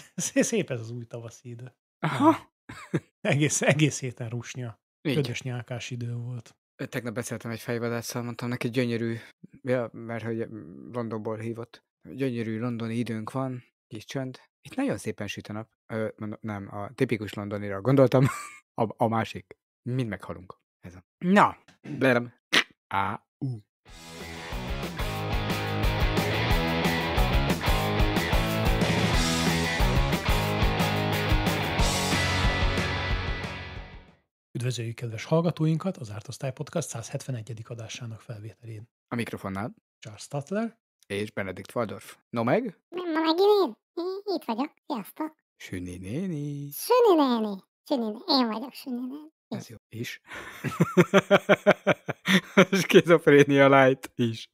Szép ez az új tavaszi idő. Aha. Egész, egész héten rusnya. Ködös nyálkás idő volt. Tegnap beszéltem egy fejvadásszal, mondtam neki gyönyörű, ja, mert hogy mm, Londonból hívott. Gyönyörű londoni időnk van, kis csönd. Itt nagyon szépen süt a nap. Ö, nem, a tipikus londonira gondoltam. A, a másik. Mind meghalunk. Ez a... Na, blerem. A U Uh. Üdvözöljük kedves hallgatóinkat az Ártosztály Podcast 171. adásának felvételén. A mikrofonnál Charles Tatler és Benedikt Waldorf. No meg? No meg én, én. Itt vagyok. Sziasztok. Süni néni. Süni néni. Süni néni. Én vagyok Süni néni. Ez jó. És? Is. a light is.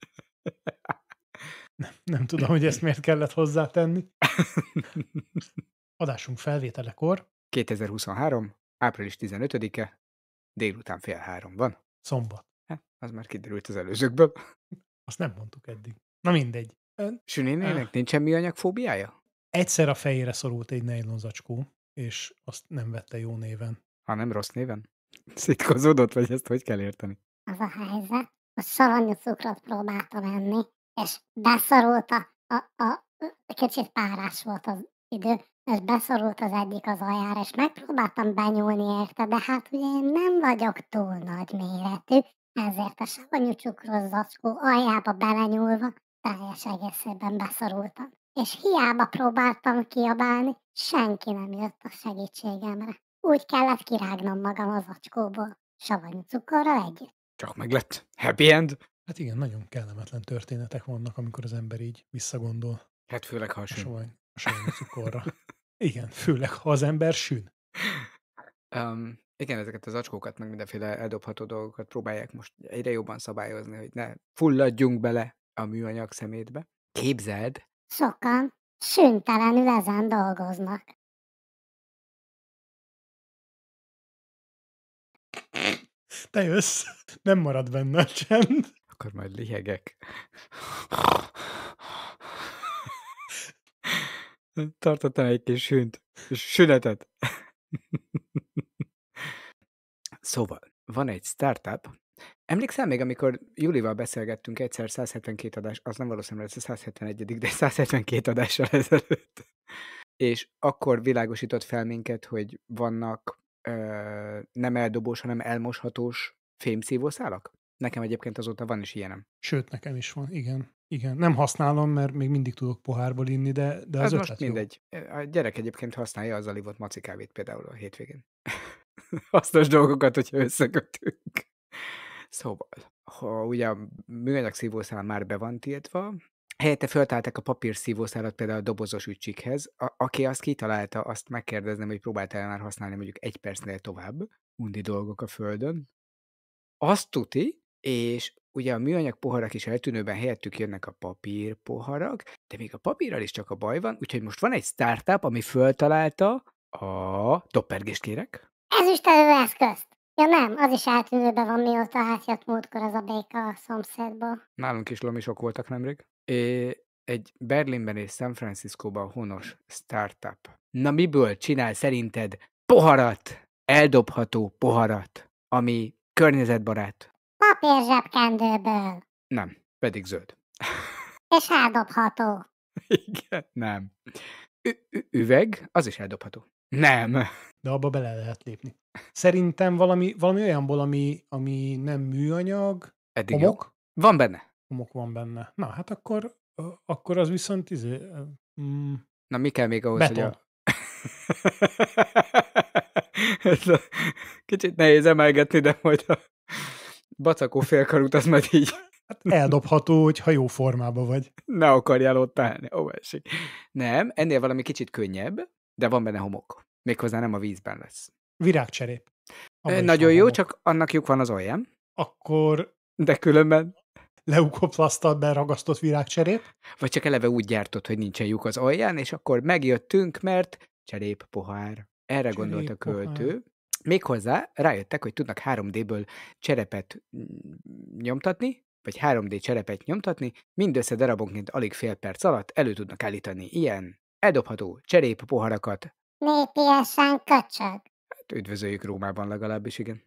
nem, nem tudom, hogy ezt miért kellett hozzátenni. Adásunk felvételekor 2023 április 15-e, délután fél három van. Szombat. Ha, hát, az már kiderült az előzőkből. Azt nem mondtuk eddig. Na mindegy. Ön... Sünénének ah. nincsen anyagfóbiája? Egyszer a fejére szorult egy nejlonzacskó, és azt nem vette jó néven. Ha nem rossz néven? Szitkozódott, vagy ezt hogy kell érteni? Az a helyzet, a savanyú cukrot próbáltam enni, és beszorult a, a, a kicsit párás volt az idő, és beszorult az egyik az ajára, és megpróbáltam benyúlni érte, de hát ugye én nem vagyok túl nagy méretű, ezért a savanyú cukros zacskó aljába belenyúlva teljes egészében beszorultam. És hiába próbáltam kiabálni, senki nem jött a segítségemre. Úgy kellett kirágnom magam az acskóból, savanyú cukorral együtt. Csak meg lett. Happy end? Hát igen, nagyon kellemetlen történetek vannak, amikor az ember így visszagondol. Hát főleg ha a sajnos cukorra. Igen, főleg ha az ember sűn. Um, igen, ezeket az acskókat, meg mindenféle eldobható dolgokat próbálják most egyre jobban szabályozni, hogy ne fulladjunk bele a műanyag szemétbe. Képzeld! Sokan sűntelenül ezen dolgoznak. Te jössz, nem marad benne a csend. Akkor majd lihegek. Tartottam egy kis sünt. Sünetet. Szóval, van egy startup. Emlékszel még, amikor Julival beszélgettünk egyszer 172 adás, az nem valószínűleg lesz a 171 de 172 adással ezelőtt. És akkor világosított fel minket, hogy vannak ö, nem eldobós, hanem elmoshatós fémszívószálak. Nekem egyébként azóta van is ilyenem. Sőt, nekem is van, igen. Igen, nem használom, mert még mindig tudok pohárból inni, de, de az Ez hát most mindegy. Jó. A gyerek egyébként használja az alivott macikávét például a hétvégén. Hasznos dolgokat, hogyha összekötünk. Szóval, ha ugye a műanyag szívószál már be van tiltva, helyette föltálták a papír szívószálat például a dobozos ücsikhez. A, aki azt kitalálta, azt megkérdezném, hogy próbáltál már használni mondjuk egy percnél tovább undi dolgok a földön. Azt tuti, és ugye a műanyag poharak is eltűnőben helyettük jönnek a papír poharak, de még a papírral is csak a baj van, úgyhogy most van egy startup, ami föltalálta a toppergést kérek. Ez is eszköz. Ja nem, az is eltűnőben van, mióta átjött múltkor az a béka a szomszédból. Nálunk is lomisok voltak nemrég. É, egy Berlinben és San Franciscóban honos startup. Na miből csinál szerinted poharat? Eldobható poharat, ami környezetbarát. Papír zsebkendőből. Nem, pedig zöld. És eldobható. Igen, nem. Ü- üveg, az is eldobható. Nem. De abba bele lehet lépni. Szerintem valami, valami olyanból, ami, ami nem műanyag, Eddig homok. Jó. Van benne. Homok van benne. Na, hát akkor, akkor az viszont izé, mm, Na, mi kell még ahhoz, beton. hogy a... Kicsit nehéz emelgetni, de majd a bacakó félkarút, az meg így. Hát eldobható, hogyha jó formában vagy. Ne akarjál ott állni, ó, esik. Nem, ennél valami kicsit könnyebb, de van benne homok. Méghozzá nem a vízben lesz. Virágcserép. Nagyon jó, homok. csak annak lyuk van az olyan, Akkor... De különben... Leukoplasztal beragasztott virágcserép? Vagy csak eleve úgy gyártott, hogy nincsen lyuk az olyan, és akkor megjöttünk, mert cserép pohár. Erre cserép, gondolt a költő, pohár. Méghozzá rájöttek, hogy tudnak 3D-ből cserepet nyomtatni, vagy 3D cserepet nyomtatni, mindössze darabonként alig fél perc alatt elő tudnak állítani ilyen eldobható cserép poharakat. Népiesen köcsög. Hát üdvözöljük Rómában legalábbis, igen.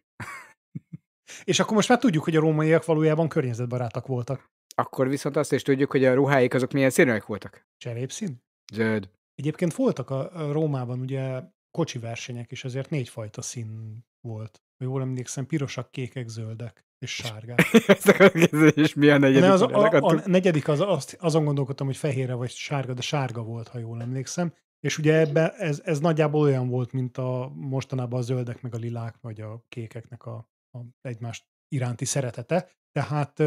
És akkor most már tudjuk, hogy a rómaiak valójában környezetbarátak voltak. Akkor viszont azt is tudjuk, hogy a ruháik azok milyen színűek voltak. Cserépszín? Zöld. Egyébként voltak a, a Rómában ugye kocsi versenyek is, ezért négyfajta szín volt. Ha jól emlékszem, pirosak, kékek, zöldek és sárgák. Ezek és milyen negyedik? De az, a, a negyedik az, azt, azon gondolkodtam, hogy fehérre vagy sárga, de sárga volt, ha jól emlékszem. És ugye ebbe, ez, ez nagyjából olyan volt, mint a mostanában a zöldek, meg a lilák, vagy a kékeknek a, a egymást iránti szeretete. Tehát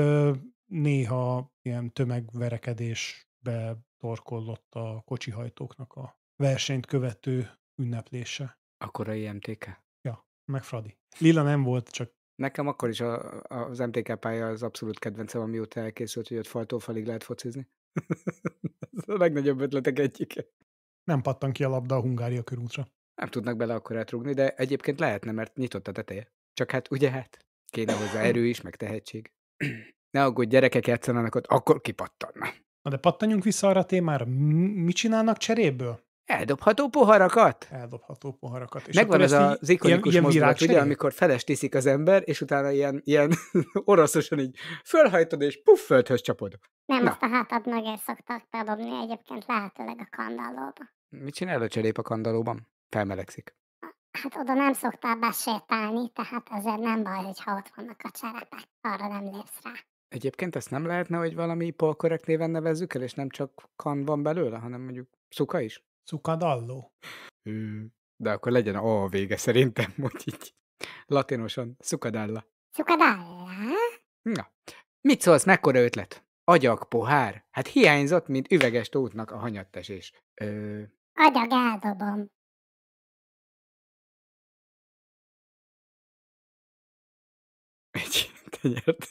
néha ilyen tömegverekedésbe torkollott a kocsihajtóknak a versenyt követő ünneplése. akkor A IMTK? Ja, meg Fradi. Lila nem volt, csak... Nekem akkor is a, az MTK pálya az abszolút kedvencem, amióta elkészült, hogy ott faltól falig lehet focizni. Ez a legnagyobb ötletek egyike. Nem pattan ki a labda a Hungária körútra. Nem tudnak bele akkor átrugni, de egyébként lehetne, mert nyitott a teteje. Csak hát ugye hát, kéne hozzá erő is, meg tehetség. ne aggódj, gyerekek játszanának ott, akkor kipattanna. Na de pattanjunk vissza arra a témára. Mi- mit csinálnak cseréből? Eldobható poharakat? Eldobható poharakat. És Megvan ez az, az ikonikus ilyen, mozdulat, ilyen ugye, amikor felest iszik az ember, és utána ilyen, ilyen oroszosan így fölhajtod, és puff, földhöz csapod. Nem, Na. azt a hátad mögé szoktak bedobni egyébként lehetőleg a kandallóba. Mit csinál a cserép a kandallóban? Felmelegszik. Hát oda nem szoktál besétálni, tehát ezért nem baj, hogyha ott vannak a cserepek. Arra nem lépsz rá. Egyébként ezt nem lehetne, hogy valami polkorek néven nevezzük el, és nem csak kan van belőle, hanem mondjuk szuka is? Cukadalló. De akkor legyen a, a vége szerintem, hogy így latinosan. Cukadalla. Cukadalla? Na, mit szólsz, mekkora ötlet? Agyak, pohár? Hát hiányzott, mint üveges tótnak a hanyattesés. Ö... Agyag eldobom. Egy tenyert.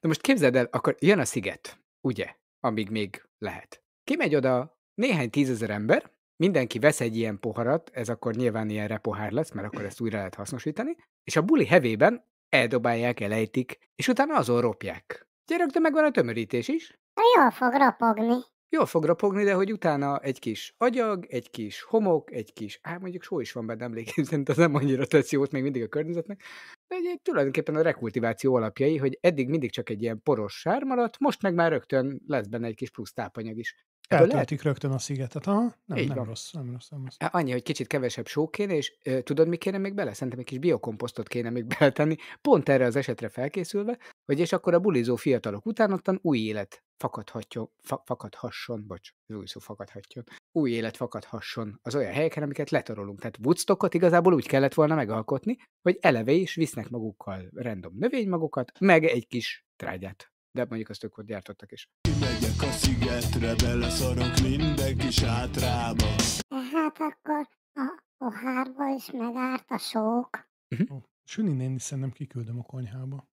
De most képzeld el, akkor jön a sziget, ugye? Amíg még lehet. Kimegy oda néhány tízezer ember, mindenki vesz egy ilyen poharat, ez akkor nyilván ilyen repohár lesz, mert akkor ezt újra lehet hasznosítani, és a buli hevében eldobálják, elejtik, és utána azon ropják. Gyerek, de megvan a tömörítés is. Jól fog ropogni. Jól fog ropogni, de hogy utána egy kis agyag, egy kis homok, egy kis... Hát mondjuk só is van benne emlékeim szerint, az nem annyira tesz jót még mindig a környezetnek. De egy, tulajdonképpen a rekultiváció alapjai, hogy eddig mindig csak egy ilyen poros sár maradt, most meg már rögtön lesz benne egy kis plusz tápanyag is. Eltöltik rögtön a szigetet. Aha, nem, nem, rossz, nem rossz, nem rossz. Hát annyi, hogy kicsit kevesebb só kéne, és ö, tudod, mi kéne még bele? Szerintem egy kis biokomposztot kéne még beletenni, pont erre az esetre felkészülve, hogy és akkor a bulizó fiatalok után ottan új élet fakadhatjon, fa, fakadhasson, bocs, az új szó fakadhatjon, új élet fakadhasson az olyan helyeken, amiket letarolunk. Tehát Woodstockot igazából úgy kellett volna megalkotni, hogy eleve is visznek magukkal random növénymagokat, meg egy kis trágyát. De mondjuk azt ők ott gyártottak is megyek a szigetre, beleszarok mindenki sátrába. Hát akkor a pohárba is megárt a sok. Uh-huh. Mhm. Oh, Süni néni szerintem kiküldöm a konyhába.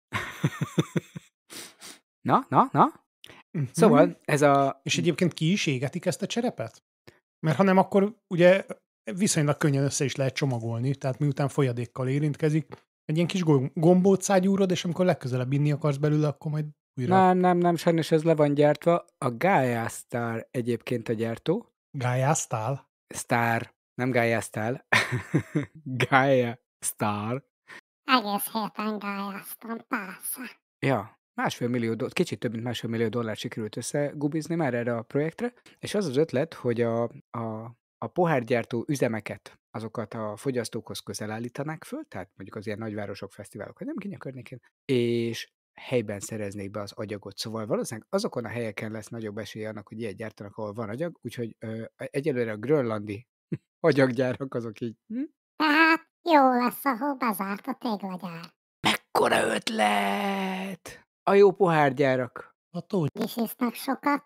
na, na, na? Uh-huh. Szóval ez a... És egyébként ki is égetik ezt a cserepet? Mert ha nem, akkor ugye viszonylag könnyen össze is lehet csomagolni, tehát miután folyadékkal érintkezik, egy ilyen kis gombót szágyúrod, és amikor legközelebb inni akarsz belőle, akkor majd újra. Nem, nem, nem, sajnos ez le van gyártva. A Gaia Star egyébként a gyártó. Gaia Star? Star. Nem Gaia Star. Gaia Star. Egész héten Star. persze. Ja, másfél millió, dollár. kicsit több mint másfél millió dollár sikerült összegubizni már erre a projektre, és az az ötlet, hogy a, a, a pohárgyártó üzemeket, azokat a fogyasztókhoz közel állítanák föl, tehát mondjuk az ilyen nagyvárosok, fesztiválok, vagy nem kinyakörnékén, és helyben szereznék be az agyagot. Szóval valószínűleg azokon a helyeken lesz nagyobb esélye annak, hogy ilyet gyártanak, ahol van agyag, úgyhogy ö, e, egyelőre a grönlandi agyaggyárak azok így. Hm? Aha, hát, jó lesz, ahol bezárt a téglagyár. Mekkora ötlet! A jó pohárgyárak. A tógy. És isznak sokat.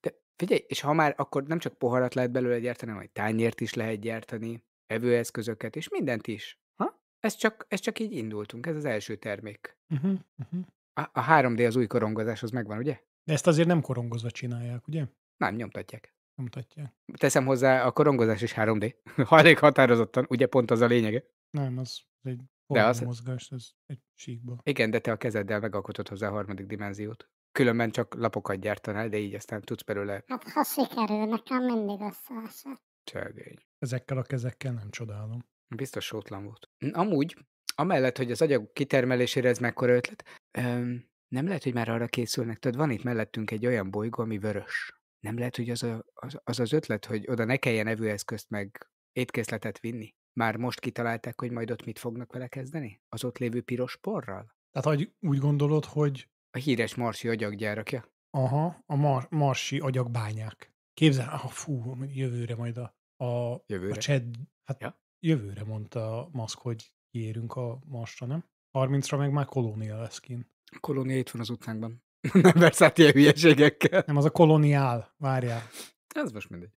De figyelj, és ha már akkor nem csak poharat lehet belőle gyártani, hanem tányért is lehet gyártani, evőeszközöket, és mindent is. Ha? Ez csak, ez csak így indultunk, ez az első termék. Uh-huh, uh-huh. A, a 3D az új korongozás, az megvan, ugye? De ezt azért nem korongozva csinálják, ugye? Nem, nyomtatják. Nyomtatják. Teszem hozzá, a korongozás is 3D. Hajlék határozottan, ugye pont az a lényege? Nem, az egy de az... mozgás, ez egy síkba. Igen, de te a kezeddel megalkotod hozzá a harmadik dimenziót. Különben csak lapokat gyártanál, de így aztán tudsz belőle. Hát, ha sikerül, nekem mindig összeesett. Csegény. Ezekkel a kezekkel nem csodálom. Biztos sótlan volt. Amúgy amellett, hogy az agyagok kitermelésére ez mekkora ötlet, öm, nem lehet, hogy már arra készülnek. Tudod, van itt mellettünk egy olyan bolygó, ami vörös. Nem lehet, hogy az a, az, az, az ötlet, hogy oda ne kelljen evőeszközt meg étkészletet vinni? Már most kitalálták, hogy majd ott mit fognak vele kezdeni? Az ott lévő piros porral? Tehát hogy úgy gondolod, hogy... A híres marsi agyaggyárakja. Aha, a mar- marsi agyagbányák. Képzel, ah, fú, jövőre majd a, a, jövőre. a chat, hát ja. jövőre mondta Musk, hogy kiérünk a Marsra, nem? 30-ra meg már kolónia lesz kint. A kolónia itt van az utcánkban. nem versz át ilyen hülyeségekkel. Nem, az a koloniál, várjál. Ez most mindegy.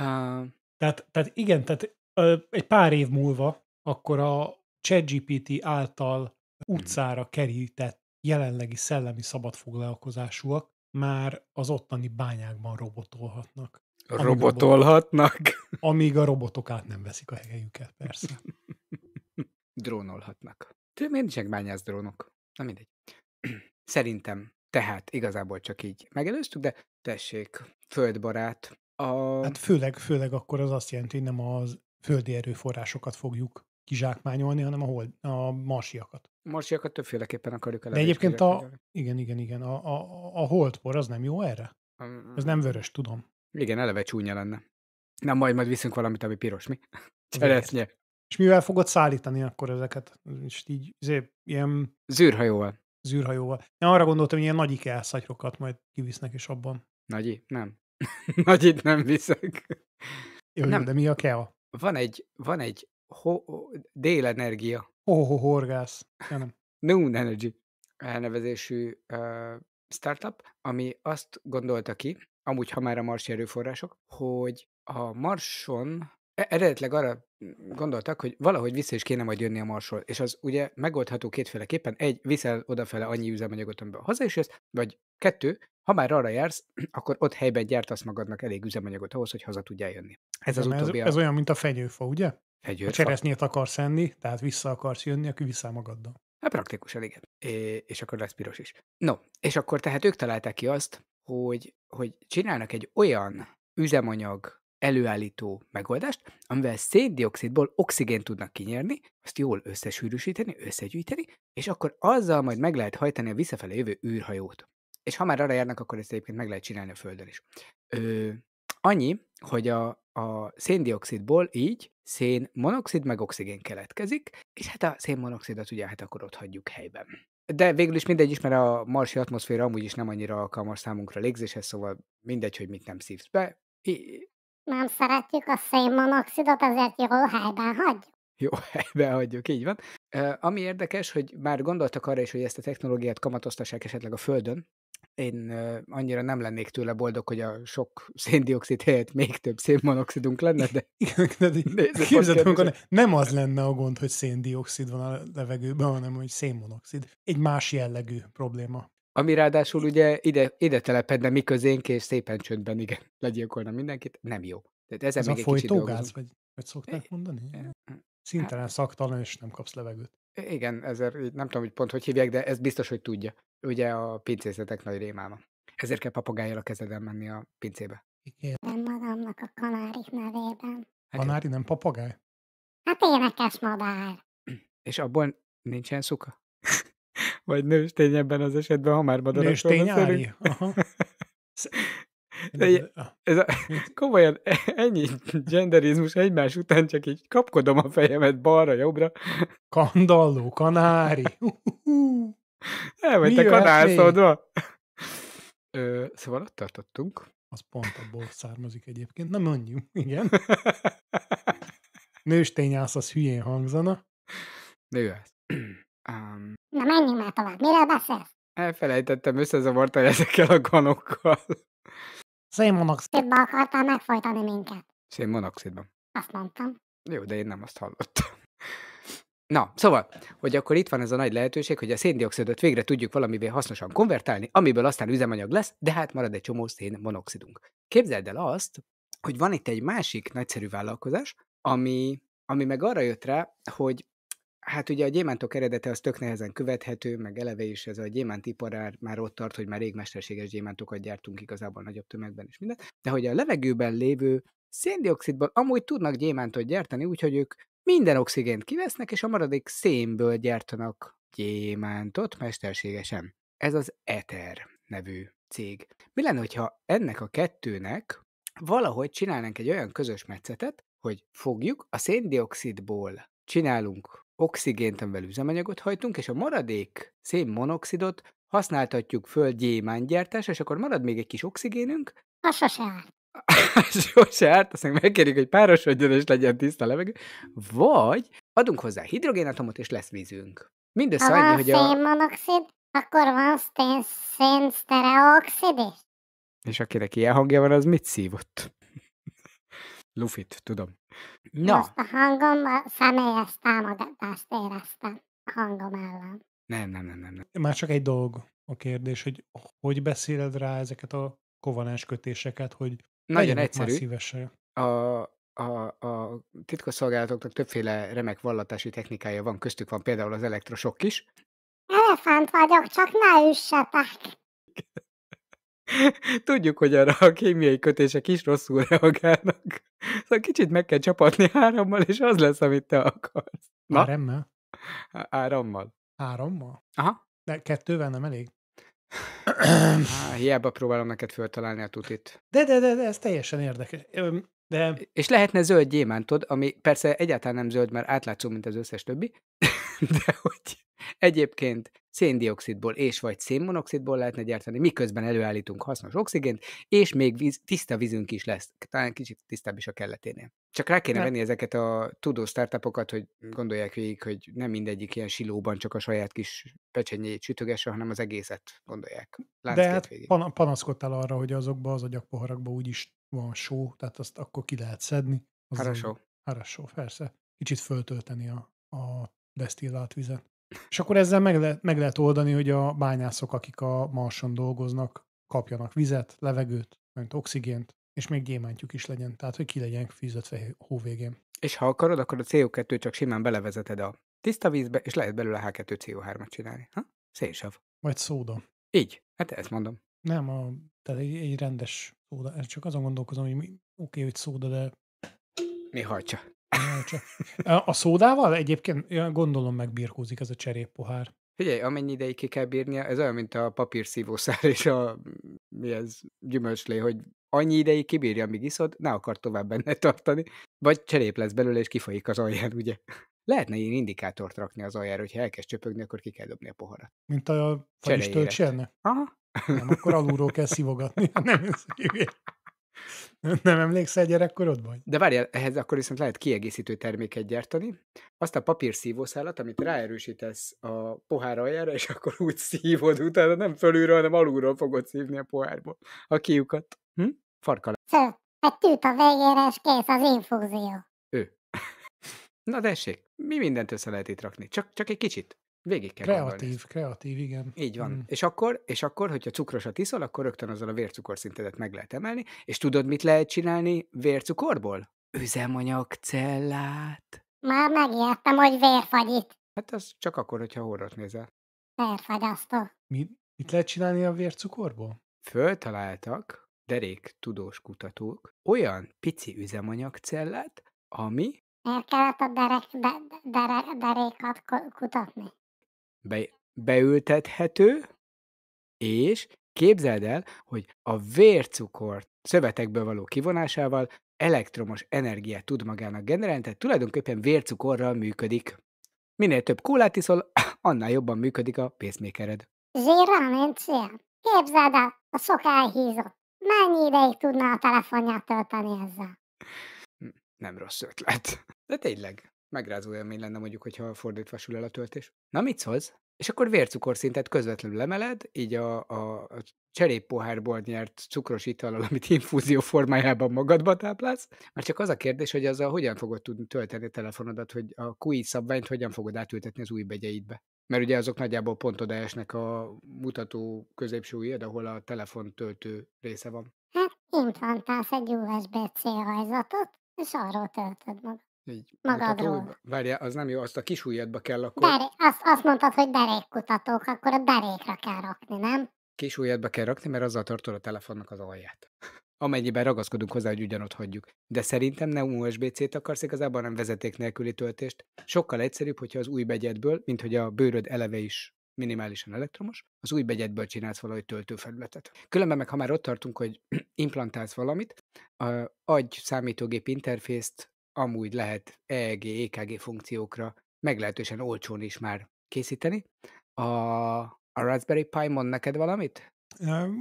Uh... Tehát, tehát igen, tehát ö, egy pár év múlva akkor a ChatGPT által mhm. utcára kerített jelenlegi szellemi szabadfoglalkozásúak már az ottani bányákban robotolhatnak. Robotolhatnak? Amíg a robotok, át nem veszik a helyüket, persze. drónolhatnak. Miért nincsenek bányász drónok? Na mindegy. Szerintem tehát igazából csak így megelőztük, de tessék, földbarát. A... Hát főleg, főleg akkor az azt jelenti, hogy nem az földi erőforrásokat fogjuk kizsákmányolni, hanem a, hold, a marsiakat. A marsiakat többféleképpen akarjuk el. De egyébként a, igen, igen, igen, a, a, a holdpor az nem jó erre? Ez nem vörös, tudom. Igen, eleve csúnya lenne. Na, majd majd viszünk valamit, ami piros, mi? Cseresznye. És mivel fogod szállítani akkor ezeket? És így, azért, ilyen... Zűrhajóval. Zűrhajóval. Én arra gondoltam, hogy ilyen nagy IKEA majd kivisznek, is abban. Nagyi? Nem. Nagyit nem viszek. Jó, nem. de mi a KEA? Van egy, van egy ho- délenergia. Ho-ho-ho, horgász. Ja, nem. Noon Energy elnevezésű uh, startup, ami azt gondolta ki, amúgy ha már a marsi erőforrások, hogy a marson e, eredetileg arra gondoltak, hogy valahogy vissza is kéne majd jönni a marsról, és az ugye megoldható kétféleképpen, egy, viszel odafele annyi üzemanyagot, amiből haza is jössz, vagy kettő, ha már arra jársz, akkor ott helyben gyártasz magadnak elég üzemanyagot ahhoz, hogy haza tudjál jönni. Ez az utóbbi. Ez, ez olyan, mint a fenyőfa, ugye? Fegyőfa. A cseresznyét akarsz enni, tehát vissza akarsz jönni, aki vissza magaddal. Hát praktikus elég. és akkor lesz piros is. No, és akkor tehát ők találták ki azt, hogy, hogy csinálnak egy olyan üzemanyag előállító megoldást, amivel széndiokszidból oxigént tudnak kinyerni, azt jól összesűrűsíteni, összegyűjteni, és akkor azzal majd meg lehet hajtani a visszafelé jövő űrhajót. És ha már arra járnak, akkor ezt egyébként meg lehet csinálni a Földön is. Ö, annyi, hogy a, a széndiokszidból így szénmonoxid meg oxigén keletkezik, és hát a szénmonoxidat ugye hát akkor ott hagyjuk helyben. De végül is mindegy is, mert a marsi atmoszféra amúgy is nem annyira alkalmas számunkra légzéshez, szóval mindegy, hogy mit nem szívsz be, nem szeretjük a szénmonoxidot, ezért jó helyben hagyjuk. Jó helyben hagyjuk, így van. Ami érdekes, hogy már gondoltak arra is, hogy ezt a technológiát kamatoztassák esetleg a Földön, én annyira nem lennék tőle boldog, hogy a sok széndiokszid helyett még több szénmonoxidunk lenne, de... Képzeld, amikor nem az lenne a gond, hogy széndiokszid van a levegőben, hanem hogy szénmonoxid. Egy más jellegű probléma. Ami ráadásul ugye ide, ide telepedne mi közénk, és szépen csöndben igen, legyilkolna mindenkit, nem jó. Tehát ezen Ez még a folytógáz, vagy, vagy szokták mondani? Hát szintelen hát, szaktalan, és nem kapsz levegőt. Igen, ezért nem tudom, hogy pont hogy hívják, de ez biztos, hogy tudja. Ugye a pincészetek nagy rémáma. Ezért kell papagájjal a kezeden menni a pincébe. Igen. Nem magamnak a kanári nevében. Hát Kanári nem papagáj? Hát énekes madár. És abból nincsen szuka? vagy nőstény ebben az esetben, ha már madarakról Nőstény ári. De ah. ez a, komolyan e- ennyi genderizmus egymás után csak így kapkodom a fejemet balra-jobbra. Kandalló, kanári. Mi te kanászodva. Ö, szóval ott tartottunk. Az pont abból származik egyébként. Nem mondjuk, igen. Nőstényász az hülyén hangzana. Nőász. Um, Na menjünk már tovább, miről beszélsz? Elfelejtettem, összezavartani ezekkel a ganokkal. Szénmonoxidban akartál megfojtani minket. Szénmonoxidban. Azt mondtam. Jó, de én nem azt hallottam. Na, szóval, hogy akkor itt van ez a nagy lehetőség, hogy a széndiokszidot végre tudjuk valamivel hasznosan konvertálni, amiből aztán üzemanyag lesz, de hát marad egy csomó szénmonoxidunk. Képzeld el azt, hogy van itt egy másik nagyszerű vállalkozás, ami, ami meg arra jött rá, hogy Hát ugye a gyémántok eredete az tök nehezen követhető, meg eleve is ez a gyémántiparár már ott tart, hogy már rég mesterséges gyémántokat gyártunk igazából nagyobb tömegben is. mindent, de hogy a levegőben lévő széndiokszidban amúgy tudnak gyémántot gyártani, úgyhogy ők minden oxigént kivesznek, és a maradék szénből gyártanak gyémántot mesterségesen. Ez az Ether nevű cég. Mi lenne, hogyha ennek a kettőnek valahogy csinálnánk egy olyan közös metszetet, hogy fogjuk a széndiokszidból csinálunk oxigént, amivel üzemanyagot hajtunk, és a maradék szénmonoxidot használtatjuk föl gyémántgyártás, és akkor marad még egy kis oxigénünk. A sose árt. sose árt, aztán megkérjük, hogy párosodjon és legyen tiszta levegő. Vagy adunk hozzá hidrogénatomot, és lesz vízünk. Mindössze ha annyi, hogy a... szénmonoxid, akkor van szén, szén sztereoxid is. És akinek ilyen hangja van, az mit szívott? Lufit, tudom. Na. Most a hangom személyes támadást éreztem a hangom ellen. Nem, nem, nem, nem. nem. Már csak egy dolog a kérdés, hogy hogy beszéled rá ezeket a kovanás kötéseket, hogy nagyon egyszerű. Már szívesen. A, a, a titkosszolgálatoknak többféle remek vallatási technikája van, köztük van például az elektrosok is. Elefánt vagyok, csak ne üssetek! Tudjuk, hogy arra a kémiai kötések is rosszul reagálnak. Szóval kicsit meg kell csapatni hárommal és az lesz, amit te akarsz. Na? Áremmel? Árammal. Árammal? Aha. De kettővel nem elég? Há, hiába próbálom neked föltalálni a tutit. De, de, de, de ez teljesen érdekes. De... És lehetne zöld gyémántod, ami persze egyáltalán nem zöld, mert átlátszó, mint az összes többi, de hogy egyébként széndiokszidból és vagy szénmonoxidból lehetne gyártani, miközben előállítunk hasznos oxigént, és még víz, tiszta vízünk is lesz, talán kicsit tisztább is a kelleténél. Csak rá kéne venni ezeket a tudó startupokat, hogy gondolják végig, hogy nem mindegyik ilyen silóban csak a saját kis pecsenyét sütögesse, hanem az egészet gondolják. Lánc De hát pan- panaszkodtál arra, hogy azokba az agyakpoharakba úgyis van só, tehát azt akkor ki lehet szedni. Harasó. Harasó, persze. Kicsit föltölteni a, a desztillált vizet. És akkor ezzel meg, le, meg lehet oldani, hogy a bányászok, akik a marson dolgoznak, kapjanak vizet, levegőt, mint oxigént, és még gyémántjuk is legyen, tehát hogy ki legyen fűzött hó végén. És ha akarod, akkor a CO2 csak simán belevezeted a tiszta vízbe, és lehet belőle H2CO3-at csinálni. Ha? Szénsav. Vagy szóda. Így, hát ezt mondom. Nem, a, tehát egy, egy rendes szóda. Csak azon gondolkozom, hogy mi, oké, okay, hogy szóda, de... Mi hajtsa. Mi hajtja. A szódával egyébként gondolom megbírkózik ez a cserépohár. Figyelj, amennyi ideig ki kell bírnia, ez olyan, mint a papírszívószár és a mi ez, gyümölcslé, hogy annyi ideig kibírja, amíg iszod, ne akar tovább benne tartani, vagy cserép lesz belőle, és kifolyik az alján, ugye? Lehetne ilyen indikátort rakni az aljára, hogyha elkezd csöpögni, akkor ki kell dobni a poharat. Mint a fagyis Aha. Nem, akkor alulról kell szivogatni. ha nem nem emlékszel gyerekkorodban? De várjál, ehhez akkor viszont lehet kiegészítő terméket gyártani. Azt a papír szívószálat, amit ráerősítesz a pohár aljára, és akkor úgy szívod utána, nem fölülről, hanem alulról fogod szívni a pohárból. A kiukat. Hm? le. Szó. egy tűt a végére, és kész az infúzió. Ő. Na tessék, mi mindent össze lehet itt rakni? Csak, csak egy kicsit. Végig kell Kreatív, gondolni. kreatív, igen. Így van. Mm. És, akkor, és akkor, hogyha cukrosat iszol, akkor rögtön azzal a vércukorszintedet meg lehet emelni, és tudod, mit lehet csinálni vércukorból? cellát. Már megijedtem, hogy vérfagyit. Hát az csak akkor, hogyha horrort nézel. Vérfagyasztó. Mi, mit lehet csinálni a vércukorból? Föltaláltak derék tudós kutatók olyan pici cellát, ami... Miért kellett a derek, de, derek, derékat kutatni? be, beültethető, és képzeld el, hogy a vércukor szövetekből való kivonásával elektromos energiát tud magának generálni, tehát tulajdonképpen vércukorral működik. Minél több kólát iszol, annál jobban működik a pacemakered. Zsíráment Képzeld el, a sok elhízott. Mennyi ideig tudná a telefonját tölteni ezzel? Hm, nem rossz ötlet. De tényleg megrázó élmény lenne mondjuk, hogyha fordítva sül el a töltés. Na mit szólsz? És akkor vércukorszintet közvetlenül lemeled, így a, a, a cseréppohárból nyert cukros ital, amit infúzió formájában magadba táplálsz. Már csak az a kérdés, hogy azzal hogyan fogod tudni tölteni a telefonodat, hogy a QI szabványt hogyan fogod átültetni az új begyeidbe. Mert ugye azok nagyjából pont esnek a mutató középső ujjad, ahol a telefon töltő része van. Hát implantálsz egy USB-C hajzatot, és arról töltöd magad. Így Magadról. várjál, az nem jó, azt a kis ujjadba kell akkor... Deré, azt, azt mondtad, hogy derékkutatók, akkor a derékra kell rakni, nem? Kis ujjadba kell rakni, mert azzal tartod a telefonnak az alját. Amennyiben ragaszkodunk hozzá, hogy ugyanott hagyjuk. De szerintem nem USB-C-t akarsz, igazából nem vezeték nélküli töltést. Sokkal egyszerűbb, hogyha az új begyedből, mint hogy a bőröd eleve is minimálisan elektromos, az új begyedből csinálsz valahogy töltőfelületet. Különben meg, ha már ott tartunk, hogy implantálsz valamit, adj számítógép interfészt amúgy lehet EEG, EKG funkciókra meglehetősen olcsón is már készíteni. A, a Raspberry Pi mond neked valamit?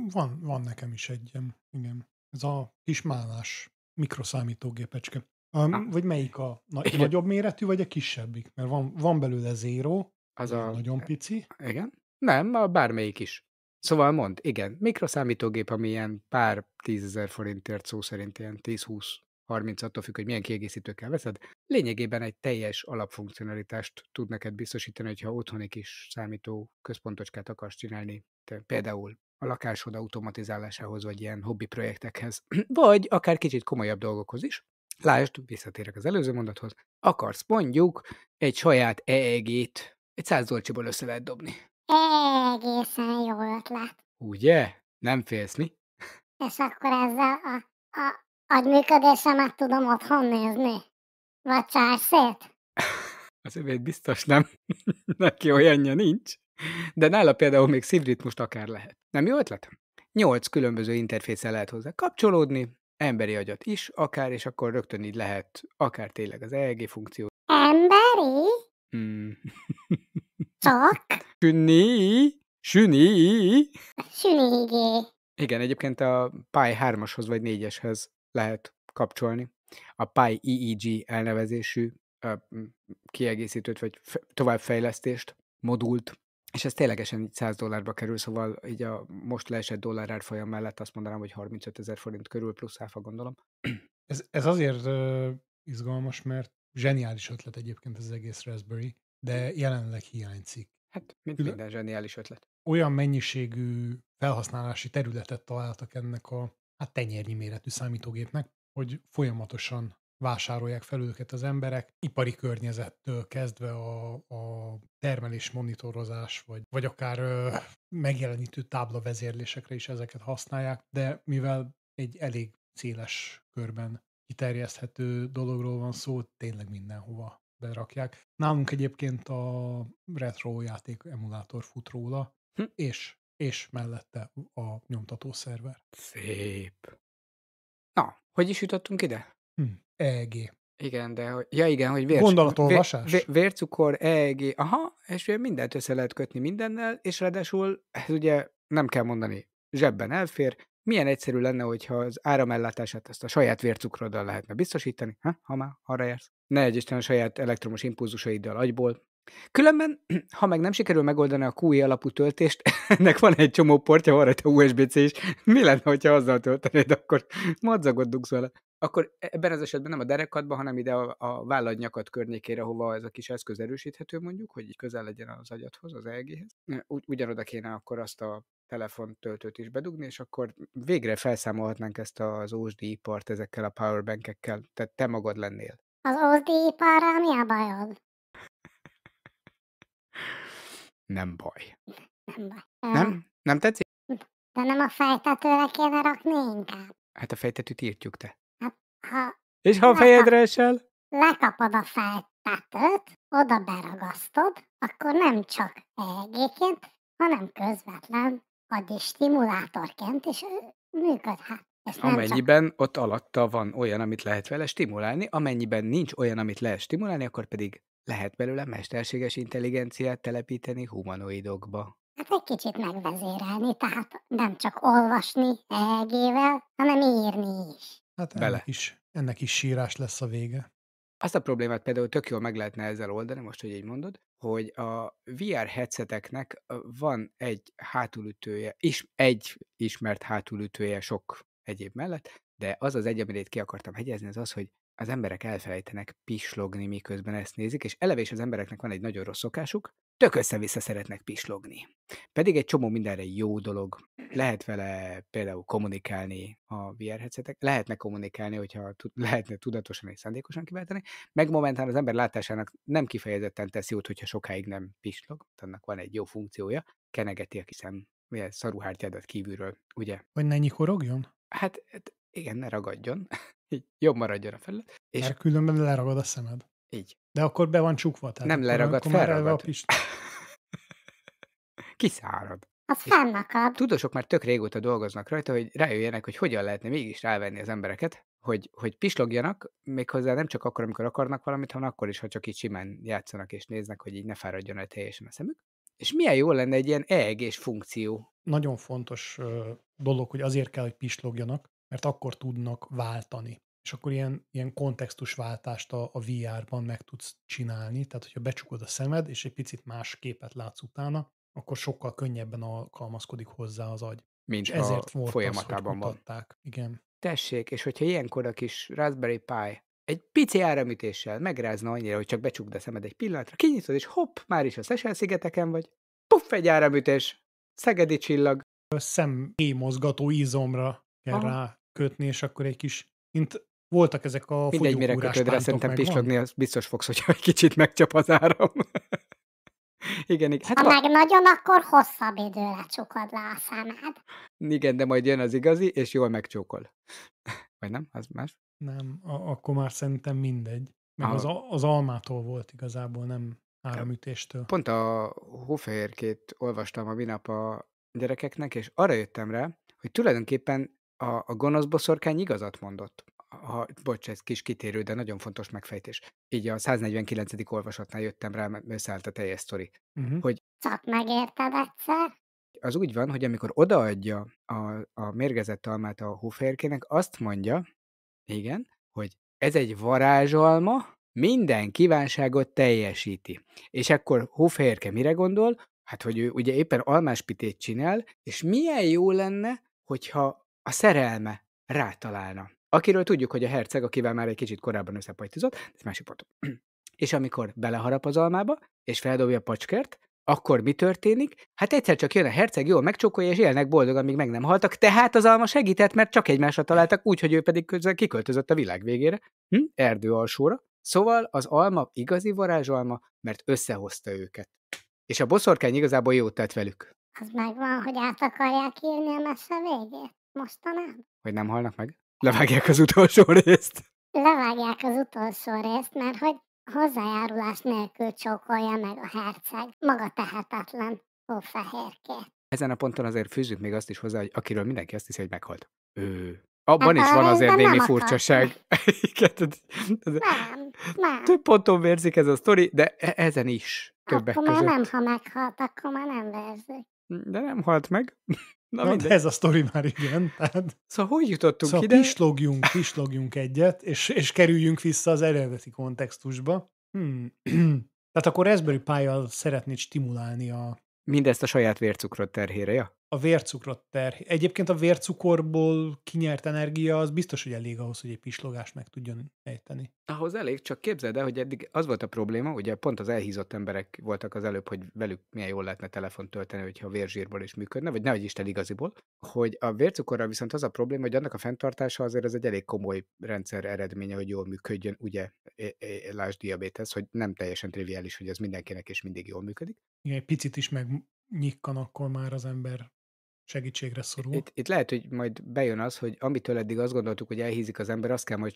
Van, van nekem is egyem, igen. Ez a kis málás mikroszámítógépecske. Um, ah. Vagy melyik a na- nagyobb méretű, vagy a kisebbik? Mert van, van belőle zéro, az a... Nagyon e, pici. Igen. Nem, a bármelyik is. Szóval mond, igen, mikroszámítógép, ami ilyen pár tízezer forintért, szó szerint ilyen 10-20 30 attól függ, hogy milyen kiegészítőkkel veszed, lényegében egy teljes alapfunkcionalitást tud neked biztosítani, hogyha otthoni kis számító központocskát akarsz csinálni, te például a lakásod automatizálásához, vagy ilyen hobbi projektekhez, vagy akár kicsit komolyabb dolgokhoz is. Lásd, visszatérek az előző mondathoz, akarsz mondjuk egy saját EEG-t egy száz dolcsiból össze lehet dobni. Egészen jó ötlet. Ugye? Nem félsz, mi? És akkor ezzel a, a agyműködésemet tudom otthon nézni? Vagy császét? Az övét biztos nem. Neki olyanja nincs. De nála például még szívritmust akár lehet. Nem jó ötlet? Nyolc különböző interfészel lehet hozzá kapcsolódni, emberi agyat is akár, és akkor rögtön így lehet akár tényleg az EEG funkció. Emberi? Hmm. Csak? Süni, süni. Sünigé. Igen, egyébként a Pi 3-ashoz vagy 4-eshez lehet kapcsolni. A Pi EEG elnevezésű kiegészítőt, vagy továbbfejlesztést, modult, és ez ténylegesen 100 dollárba kerül, szóval így a most leesett dollár árfolyam mellett azt mondanám, hogy 35 ezer forint körül plusz áfa gondolom. Ez, ez azért uh, izgalmas, mert zseniális ötlet egyébként az egész Raspberry, de hm. jelenleg hiányzik. Hát, mint minden zseniális ötlet. Olyan mennyiségű felhasználási területet találtak ennek a hát tenyérnyi méretű számítógépnek, hogy folyamatosan vásárolják fel őket az emberek, ipari környezettől kezdve a, a termelés monitorozás, vagy, vagy akár ö, megjelenítő vezérlésekre is ezeket használják, de mivel egy elég széles körben kiterjeszthető dologról van szó, tényleg mindenhova berakják. Nálunk egyébként a retro játék emulátor fut róla, hm. és és mellette a nyomtatószerver. Szép. Na, hogy is jutottunk ide? Hm. EG. Igen, de hogy, ja igen, hogy vércukor, Gondolatolvasás? E vér, vércukor, EEG, aha, és mindent össze lehet kötni mindennel, és ráadásul, ez ugye nem kell mondani, zsebben elfér, milyen egyszerű lenne, hogyha az áramellátását ezt a saját vércukroddal lehetne biztosítani, ha, ha már arra jársz. Ne egyisten a saját elektromos impulzusaiddal agyból, Különben, ha meg nem sikerül megoldani a QI e alapú töltést, ennek van egy csomó portja, van rajta USB-C is, mi lenne, hogyha azzal töltenéd, akkor madzagot dugsz vele. Akkor e-, ebben az esetben nem a derekadba, hanem ide a, a vállad nyakad környékére, hova ez a kis eszköz erősíthető mondjuk, hogy így közel legyen az agyadhoz, az EEG-hez. Ugy, ugyanoda kéne akkor azt a telefontöltőt is bedugni, és akkor végre felszámolhatnánk ezt az ósdi ipart ezekkel a powerbankekkel, tehát te magad lennél. Az ósdi ipárral mi a bajod? nem baj. Nem baj. Nem? Nem tetszik? De nem a fejtetőre kéne rakni inkább. Hát a fejtetőt írtjuk te. Hát, ha És ha a fejedre esel? Lekapod a fejtetőt, oda beragasztod, akkor nem csak egyébként, hanem közvetlen agyi stimulátorként is működhet. amennyiben csak... ott alatta van olyan, amit lehet vele stimulálni, amennyiben nincs olyan, amit lehet stimulálni, akkor pedig lehet belőle mesterséges intelligenciát telepíteni humanoidokba. Hát egy kicsit megvezérelni, tehát nem csak olvasni egével, hanem írni is. Hát Bele. is, ennek is sírás lesz a vége. Azt a problémát például tök jól meg lehetne ezzel oldani, most, hogy így mondod, hogy a VR headseteknek van egy hátulütője, és egy ismert hátulütője sok egyéb mellett, de az az egy, amit ki akartam hegyezni, az az, hogy az emberek elfelejtenek pislogni, miközben ezt nézik, és eleve is az embereknek van egy nagyon rossz szokásuk, tök össze-vissza szeretnek pislogni. Pedig egy csomó mindenre jó dolog. Lehet vele például kommunikálni a VR headsetek, lehetne kommunikálni, hogyha lehetne tudatosan és szándékosan kiváltani, meg momentán az ember látásának nem kifejezetten tesz jót, hogyha sokáig nem pislog, annak van egy jó funkciója, kenegeti a kisem ugye, szaruhártyádat kívülről, ugye? Hogy ne nyikorogjon? Hát, hát igen, ne ragadjon, így jobb maradjon a felület. És Mert különben leragad a szemed. Így. De akkor be van csukva. Tehát nem leragad, felragad. A pist... Kiszárad. Az fennakad. Tudósok már tök régóta dolgoznak rajta, hogy rájöjjenek, hogy hogyan lehetne mégis rávenni az embereket, hogy, hogy pislogjanak, méghozzá nem csak akkor, amikor akarnak valamit, hanem akkor is, ha csak így simán játszanak és néznek, hogy így ne fáradjon el teljesen a szemük. És milyen jó lenne egy ilyen eeg funkció. Nagyon fontos dolog, hogy azért kell, hogy pislogjanak, mert akkor tudnak váltani. És akkor ilyen, ilyen kontextusváltást a, a VR-ban meg tudsz csinálni, tehát hogyha becsukod a szemed, és egy picit más képet látsz utána, akkor sokkal könnyebben alkalmazkodik hozzá az agy. Mint és ezért volt folyamatában az, van. Igen. Tessék, és hogyha ilyenkor a kis Raspberry Pi egy pici áramütéssel megrázna annyira, hogy csak becsukd a szemed egy pillanatra, kinyitod, és hopp, már is a Szesel-szigeteken vagy. Puff, egy áramütés. Szegedi csillag. A szem mozgató izomra kell Aha. rá kötni, és akkor egy kis, mint voltak ezek a Mindegy, mire kötöd rá, szerintem pislogni, az biztos fogsz, hogyha egy kicsit megcsap az áram. igen, igen. Hát ha meg meg nagyon, akkor hosszabb időre csukod le a szemed. Igen, de majd jön az igazi, és jól megcsókol. Vagy nem? Az más? Nem, a- akkor már szerintem mindegy. Meg az, a- az almától volt igazából, nem áramütéstől. Pont a hófehérkét olvastam a minap a gyerekeknek, és arra jöttem rá, hogy tulajdonképpen a, a gonosz boszorkány igazat mondott. Ha, bocs, ez kis kitérő, de nagyon fontos megfejtés. Így a 149. olvasatnál jöttem rá, mert összeállt a teljes sztori. Uh-huh. Hogy Csak megérted egyszer? Az úgy van, hogy amikor odaadja a, a mérgezett almát a húférkének, azt mondja, igen, hogy ez egy varázsalma, minden kívánságot teljesíti. És akkor húférke mire gondol? Hát, hogy ő ugye éppen almáspitét csinál, és milyen jó lenne, hogyha a szerelme rátalálna. Akiről tudjuk, hogy a herceg, akivel már egy kicsit korábban összepajtizott, ez másik pont. és amikor beleharap az almába, és feldobja a pacskert, akkor mi történik? Hát egyszer csak jön a herceg, jól megcsókolja, és élnek boldogan, amíg meg nem haltak. Tehát az alma segített, mert csak egymásra találtak, úgyhogy ő pedig közben kiköltözött a világ végére, hm? erdő alsóra. Szóval az alma igazi varázsalma, mert összehozta őket. És a boszorkány igazából jót tett velük. Az megvan, hogy át akarják írni a messze végét? mostanában. Hogy nem halnak meg? Levágják az utolsó részt? Levágják az utolsó részt, mert hogy hozzájárulás nélkül csókolja meg a herceg, maga tehetetlen hófehérkét. Ezen a ponton azért fűzzük még azt is hozzá, hogy akiről mindenki azt hiszi, hogy meghalt. Ő. Abban hát is van azért némi furcsaság. nem, nem. Több ponton vérzik ez a sztori, de e- ezen is. Többek akkor már nem, ha meghalt, akkor már nem vérzik. De nem halt meg. Na, Na de ez a sztori már igen. Tehát... Szóval hogy jutottunk szóval ide? pislogjunk, pislogjunk egyet, és, és kerüljünk vissza az eredeti kontextusba. Hmm. Tehát akkor Raspberry pi szeretnéd stimulálni a... Mindezt a saját vércukrot terhére, ja? a vércukrot ter. Egyébként a vércukorból kinyert energia az biztos, hogy elég ahhoz, hogy egy pislogást meg tudjon ejteni. Ahhoz elég, csak képzeld el, hogy eddig az volt a probléma, ugye pont az elhízott emberek voltak az előbb, hogy velük milyen jól lehetne telefon tölteni, hogyha a vérzsírból is működne, vagy nehogy Isten igaziból, hogy a vércukorral viszont az a probléma, hogy annak a fenntartása azért ez egy elég komoly rendszer eredménye, hogy jól működjön, ugye, lásd diabétesz, hogy nem teljesen triviális, hogy ez mindenkinek és mindig jól működik. Igen, egy picit is meg nyikkan, akkor már az ember segítségre szorul. Itt, itt lehet, hogy majd bejön az, hogy amitől eddig azt gondoltuk, hogy elhízik az ember, azt kell majd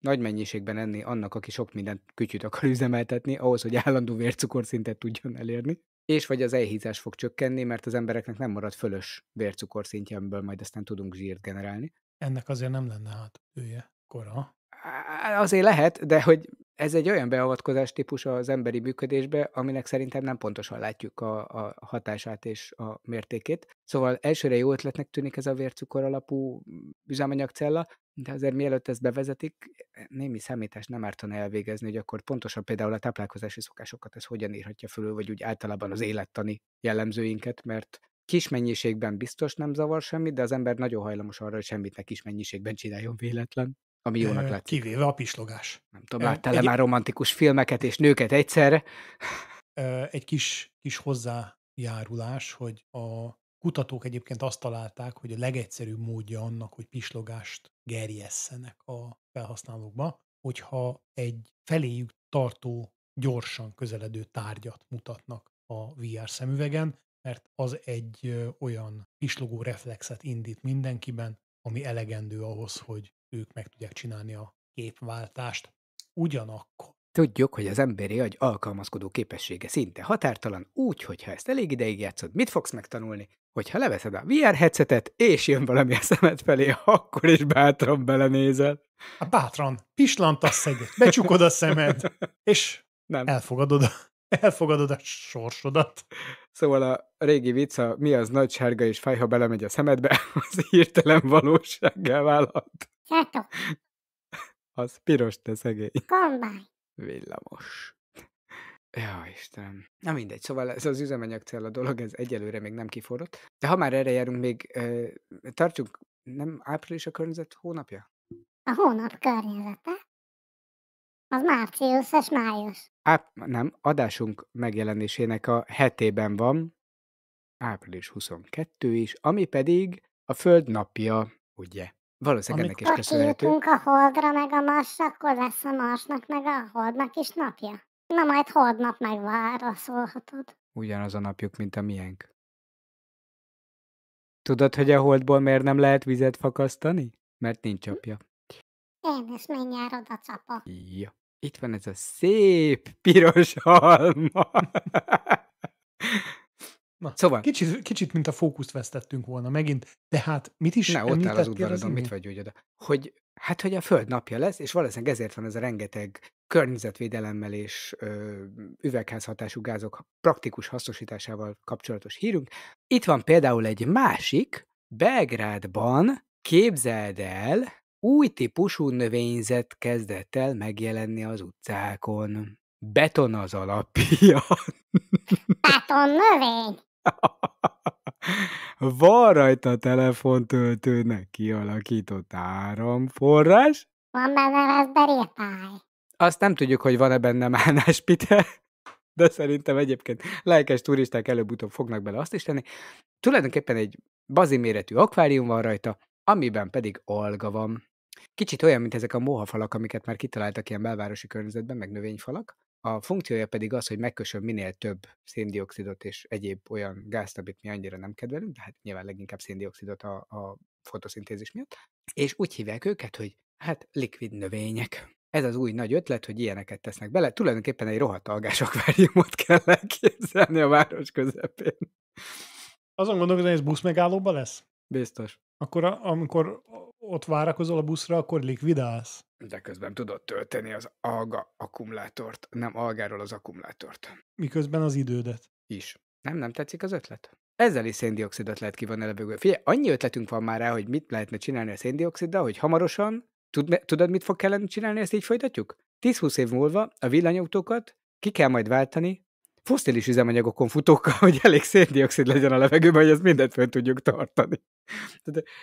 nagy mennyiségben enni annak, aki sok mindent kütyüt akar üzemeltetni, ahhoz, hogy állandó vércukorszintet tudjon elérni. És vagy az elhízás fog csökkenni, mert az embereknek nem marad fölös vércukorszintje, amiből majd aztán tudunk zsírt generálni. Ennek azért nem lenne hát ője, kora. Azért lehet, de hogy ez egy olyan beavatkozás típus az emberi működésbe, aminek szerintem nem pontosan látjuk a, a hatását és a mértékét. Szóval elsőre jó ötletnek tűnik ez a vércukor alapú üzemanyagcella, de azért mielőtt ezt bevezetik, némi számítás nem ártana elvégezni, hogy akkor pontosan például a táplálkozási szokásokat ez hogyan írhatja fölül, vagy úgy általában az élettani jellemzőinket, mert kis mennyiségben biztos nem zavar semmit, de az ember nagyon hajlamos arra, hogy semmit ne kis mennyiségben csináljon véletlen ami jónak látszik. Kivéve a pislogás. Nem tudom, láttál-e már romantikus filmeket és nőket egyszerre? Egy kis, kis hozzájárulás, hogy a kutatók egyébként azt találták, hogy a legegyszerűbb módja annak, hogy pislogást gerjesszenek a felhasználókba, hogyha egy feléjük tartó, gyorsan közeledő tárgyat mutatnak a VR szemüvegen, mert az egy olyan pislogó reflexet indít mindenkiben, ami elegendő ahhoz, hogy ők meg tudják csinálni a képváltást. Ugyanakkor Tudjuk, hogy az emberi agy alkalmazkodó képessége szinte határtalan, úgy, hogy ha ezt elég ideig játszod, mit fogsz megtanulni? Hogyha leveszed a VR headsetet, és jön valami a szemed felé, akkor is bátran belenézel. A bátran, pislantasz egyet, becsukod a szemed, és Nem. elfogadod, elfogadod a sorsodat. Szóval a régi vicc, a mi az nagy sárga és fáj, ha belemegy a szemedbe, az hirtelen valósággá válhat. Szatok. Az piros, te szegény. Kombány. Villamos. Ja, Istenem. Na mindegy, szóval ez az üzemanyag cél a dolog, ez egyelőre még nem kiforrott. De ha már erre járunk, még euh, tartjuk, nem április a környezet hónapja? A hónap környezete. Az március és május. Áp, hát, nem, adásunk megjelenésének a hetében van, április 22 is, ami pedig a Föld napja, ugye? Valószínűleg ennek is köszönhető. a Holdra meg a Marsra, akkor lesz a Marsnak meg a Holdnak is napja. Na majd Holdnap megválaszolhatod. Ugyanaz a napjuk, mint a miénk. Tudod, hogy a Holdból miért nem lehet vizet fakasztani? Mert nincs apja. Én is mindjárt oda csapok. Ja. Itt van ez a szép piros halma. Na, szóval. Kicsit, kicsit, mint a fókuszt vesztettünk volna megint, de hát mit is Na, ott áll az udvarodon, mit vagy úgy oda? Hogy, hát, hogy a Föld napja lesz, és valószínűleg ezért van ez a rengeteg környezetvédelemmel és ö, üvegházhatású gázok praktikus hasznosításával kapcsolatos hírünk. Itt van például egy másik, Belgrádban, képzeld el, új típusú növényzet kezdett el megjelenni az utcákon. Beton az alapja. Beton növény. Van rajta telefontöltőnek kialakított áramforrás. Van benne Raspberry Pi. Azt nem tudjuk, hogy van-e benne mánás pite, de szerintem egyébként lelkes turisták előbb-utóbb fognak bele azt is tenni. Tulajdonképpen egy baziméretű akvárium van rajta, amiben pedig alga van. Kicsit olyan, mint ezek a mohafalak, amiket már kitaláltak ilyen belvárosi környezetben, meg növényfalak. A funkciója pedig az, hogy megkösöm minél több széndiokszidot és egyéb olyan gázt, amit mi annyira nem kedvelünk, de hát nyilván leginkább széndiokszidot a, a fotoszintézis miatt. És úgy hívják őket, hogy hát likvid növények ez az új nagy ötlet, hogy ilyeneket tesznek bele. Tulajdonképpen egy rohadt algás akváriumot kell elképzelni a város közepén. Azon gondolkodom, hogy ez buszmegállóban lesz? Biztos. Akkor a, amikor ott várakozol a buszra, akkor likvidálsz. De közben tudod tölteni az alga akkumulátort, nem algáról az akkumulátort. Miközben az idődet. Is. Nem, nem tetszik az ötlet? Ezzel is széndiokszidot lehet kivonni a levegőből. Figyelj, annyi ötletünk van már rá, hogy mit lehetne csinálni a széndioksziddal, hogy hamarosan, tud, tudod, mit fog kellene csinálni, ezt így folytatjuk? 10-20 év múlva a villanyautókat ki kell majd váltani fosztilis üzemanyagokon futókkal, hogy elég széndiokszid legyen a levegőben, hogy ezt mindent fel tudjuk tartani.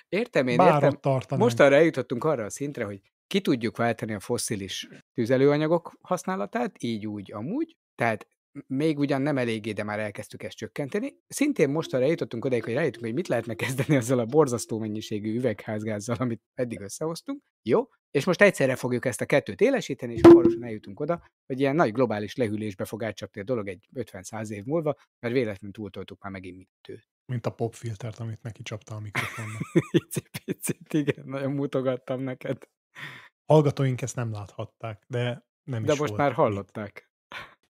Értem én, Bár értem. Tartani. Mostanra eljutottunk arra a szintre, hogy ki tudjuk váltani a fosszilis tüzelőanyagok használatát, így úgy, amúgy, tehát még ugyan nem eléggé, de már elkezdtük ezt csökkenteni. Szintén mostanra jutottunk oda, hogy rájöttünk, hogy mit lehetne kezdeni ezzel a borzasztó mennyiségű üvegházgázzal, amit eddig összehoztunk. Jó, és most egyszerre fogjuk ezt a kettőt élesíteni, és hamarosan eljutunk oda, hogy ilyen nagy globális lehűlésbe fog átcsapni a dolog egy 50-100 év múlva, mert véletlenül túltoltuk már megint mindent. Mint a popfiltert, amit neki csapta a mikrofonba. Picit, igen, nagyon mutogattam neked. Hallgatóink ezt nem láthatták, de nem de is most volt. már hallották.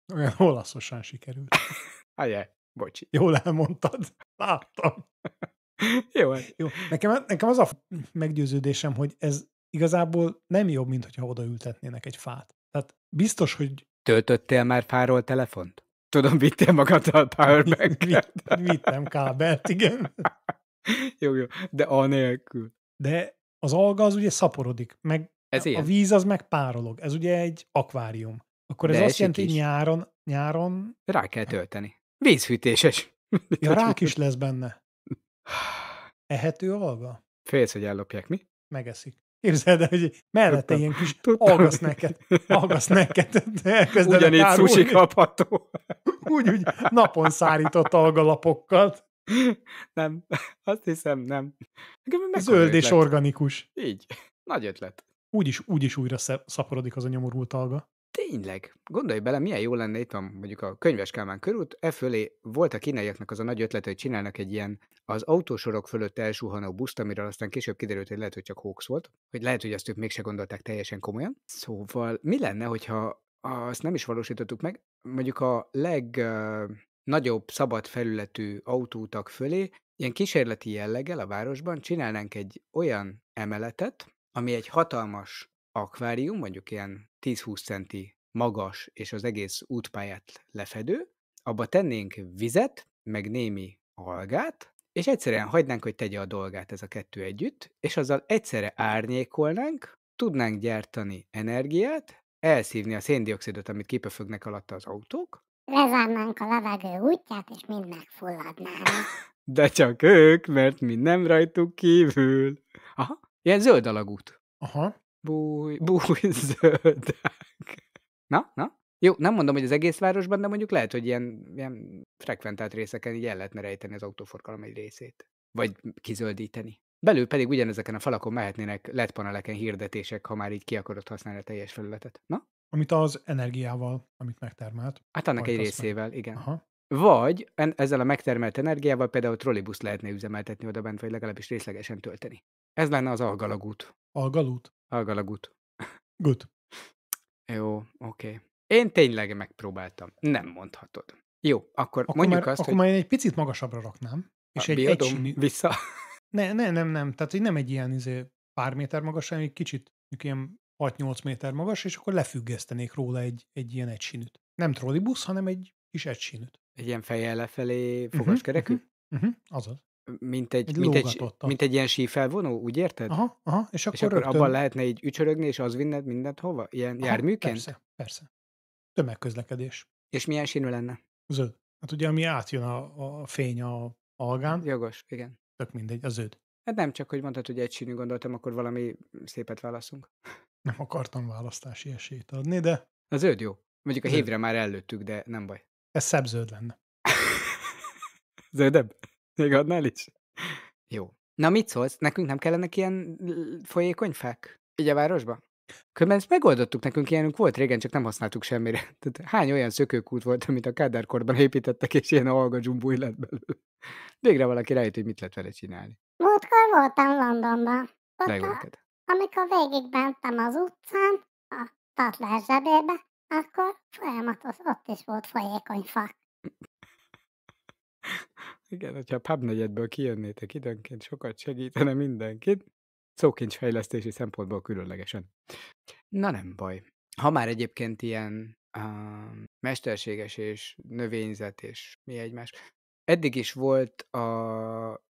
Olyan olaszosan sikerült. Ajaj, bocsi. Jól elmondtad, láttam. Jó. Hát. Jó. Nekem, nekem az a meggyőződésem, hogy ez igazából nem jobb, mint hogyha odaültetnének egy fát. Tehát biztos, hogy... Töltöttél már fáról telefont? Tudom, vittél magaddal powerbank mit, vittem kábelt, igen. jó, jó, de anélkül. De az alga az ugye szaporodik, meg ez a ilyen? víz az meg párolog. Ez ugye egy akvárium. Akkor ez azt jelenti, hogy nyáron, nyáron... Rá kell tölteni. Vízfűtéses. Ja, rák is lesz benne. Ehető alga? Félsz, hogy ellopják, mi? Megeszik. Képzeld el, hogy mellette Tudtam. ilyen kis algasz neked, algasz neked. Ugyanígy sushi kapható. Úgy, úgy napon szárított algalapokkal. Nem, azt hiszem nem. Zöld és organikus. Így, nagy ötlet. Úgyis, úgyis újra szaporodik az a nyomorult alga. Tényleg, gondolj bele, milyen jó lenne itt van mondjuk a könyves Kálmán körút, e fölé volt a kínaiaknak az a nagy ötlet, hogy csinálnak egy ilyen az autósorok fölött elsuhanó buszt, amiről aztán később kiderült, hogy lehet, hogy csak hoax volt, hogy lehet, hogy azt ők mégse gondolták teljesen komolyan. Szóval mi lenne, hogyha azt nem is valósítottuk meg, mondjuk a legnagyobb szabad felületű autótak fölé, ilyen kísérleti jelleggel a városban csinálnánk egy olyan emeletet, ami egy hatalmas akvárium, mondjuk ilyen 10-20 centi magas és az egész útpályát lefedő, abba tennénk vizet, meg némi algát, és egyszerűen hagynánk, hogy tegye a dolgát ez a kettő együtt, és azzal egyszerre árnyékolnánk, tudnánk gyártani energiát, elszívni a széndiokszidot, amit kipöfögnek alatta az autók. Lezárnánk a levegő útját, és mind megfulladnának. De csak ők, mert mi nem rajtuk kívül. Aha, ilyen zöld alagút. Aha. Búj, búj, zöldek. Na, na? Jó, nem mondom, hogy az egész városban, de mondjuk lehet, hogy ilyen, ilyen frekventált részeken így el lehetne rejteni az autóforgalom egy részét. Vagy kizöldíteni. Belül pedig ugyanezeken a falakon mehetnének letpaneleken hirdetések, ha már így ki akarod használni a teljes felületet. Na? Amit az energiával, amit megtermelt. Hát annak egy részével, meg. igen. Aha. Vagy en, ezzel a megtermelt energiával például trollibusz lehetne üzemeltetni oda bent, vagy legalábbis részlegesen tölteni. Ez lenne az algalagút. Algalút? Hallgalagut. Gut. Gut. Jó, oké. Okay. Én tényleg megpróbáltam. Nem mondhatod. Jó, akkor, akkor mondjuk már, azt, Akkor hogy... már én egy picit magasabbra raknám. És a, egy biadom egy... vissza. Ne, ne, nem, nem. Tehát, hogy nem egy ilyen izé, pár méter magas, hanem egy kicsit ilyen 6-8 méter magas, és akkor lefüggesztenék róla egy, egy ilyen egysínűt. Nem trollibusz, hanem egy kis egysínűt. Egy ilyen fejjel lefelé mhm, fogaskerekű? Uh-huh, uh-huh, uh-huh, azaz. Mint egy, egy mint, egy, mint egy ilyen sífelvonó, úgy érted? Aha, aha és akkor, és akkor rögtön... abban lehetne így ücsörögni, és az vinned mindent hova? Ilyen aha, járműként? Persze, persze. Tömegközlekedés. És milyen színű lenne? Zöld. Hát ugye, ami átjön a, a fény a algán. Jogos, igen. Tök mindegy, a zöld. Hát nem csak, hogy mondtad, hogy egy színű gondoltam, akkor valami szépet válaszunk. Nem akartam választási esélyt adni, de... A zöld jó. Mondjuk a zöld. hévre már előttük, de nem baj. Ez szebb zöld lenne. Zöldebb? Még annál is? Jó. Na mit szólsz? Nekünk nem kellene ilyen folyékony fák? Így a városba? Különben ezt megoldottuk, nekünk ilyenünk volt régen, csak nem használtuk semmire. Tehát hány olyan szökőkút volt, amit a kádárkorban építettek, és ilyen alga dzsumbúj lett belőle. Végre valaki rájött, hogy mit lehet vele csinálni. Múltkor voltam Londonban. Ott amikor végig bentem az utcán, a tatlás zsebébe, akkor folyamatos ott is volt folyékony fák. Igen, hogyha a pub negyedből kijönnétek időnként, sokat segítene mindenkit. fejlesztési szempontból különlegesen. Na nem baj. Ha már egyébként ilyen uh, mesterséges és növényzet és mi egymás. Eddig is volt a,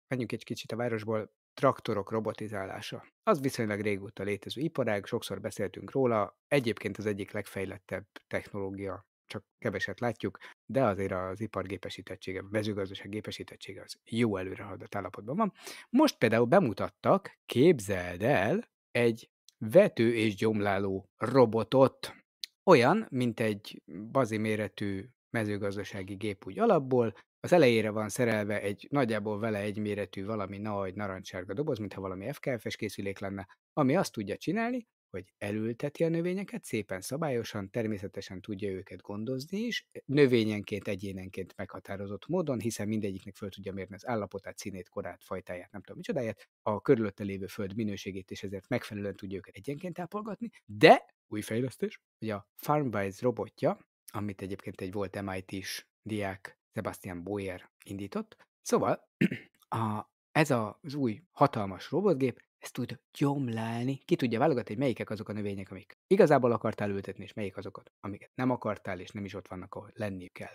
menjünk egy kicsit a városból, traktorok robotizálása. Az viszonylag régóta létező iparág, sokszor beszéltünk róla, egyébként az egyik legfejlettebb technológia csak keveset látjuk, de azért az ipar gépesítettsége, a mezőgazdaság gépesítettsége az jó haladott állapotban van. Most például bemutattak, képzeld el, egy vető és gyomláló robotot, olyan, mint egy bazi méretű mezőgazdasági gép úgy alapból, az elejére van szerelve egy nagyjából vele egy méretű valami nagy narancsárga doboz, mintha valami FKF-es készülék lenne, ami azt tudja csinálni, hogy elülteti a növényeket szépen szabályosan, természetesen tudja őket gondozni is, e, növényenként, egyénenként meghatározott módon, hiszen mindegyiknek föl tudja mérni az állapotát, színét, korát, fajtáját, nem tudom micsodáját, a körülötte lévő föld minőségét, és ezért megfelelően tudja őket egyenként ápolgatni, de új fejlesztés, hogy a FarmWise robotja, amit egyébként egy volt MIT-s diák Sebastian Boyer indított, szóval a, ez az új hatalmas robotgép ezt tud gyomlálni, ki tudja válogatni, hogy melyikek azok a növények, amik igazából akartál ültetni, és melyik azokat, amiket nem akartál, és nem is ott vannak, ahol lenniük kell.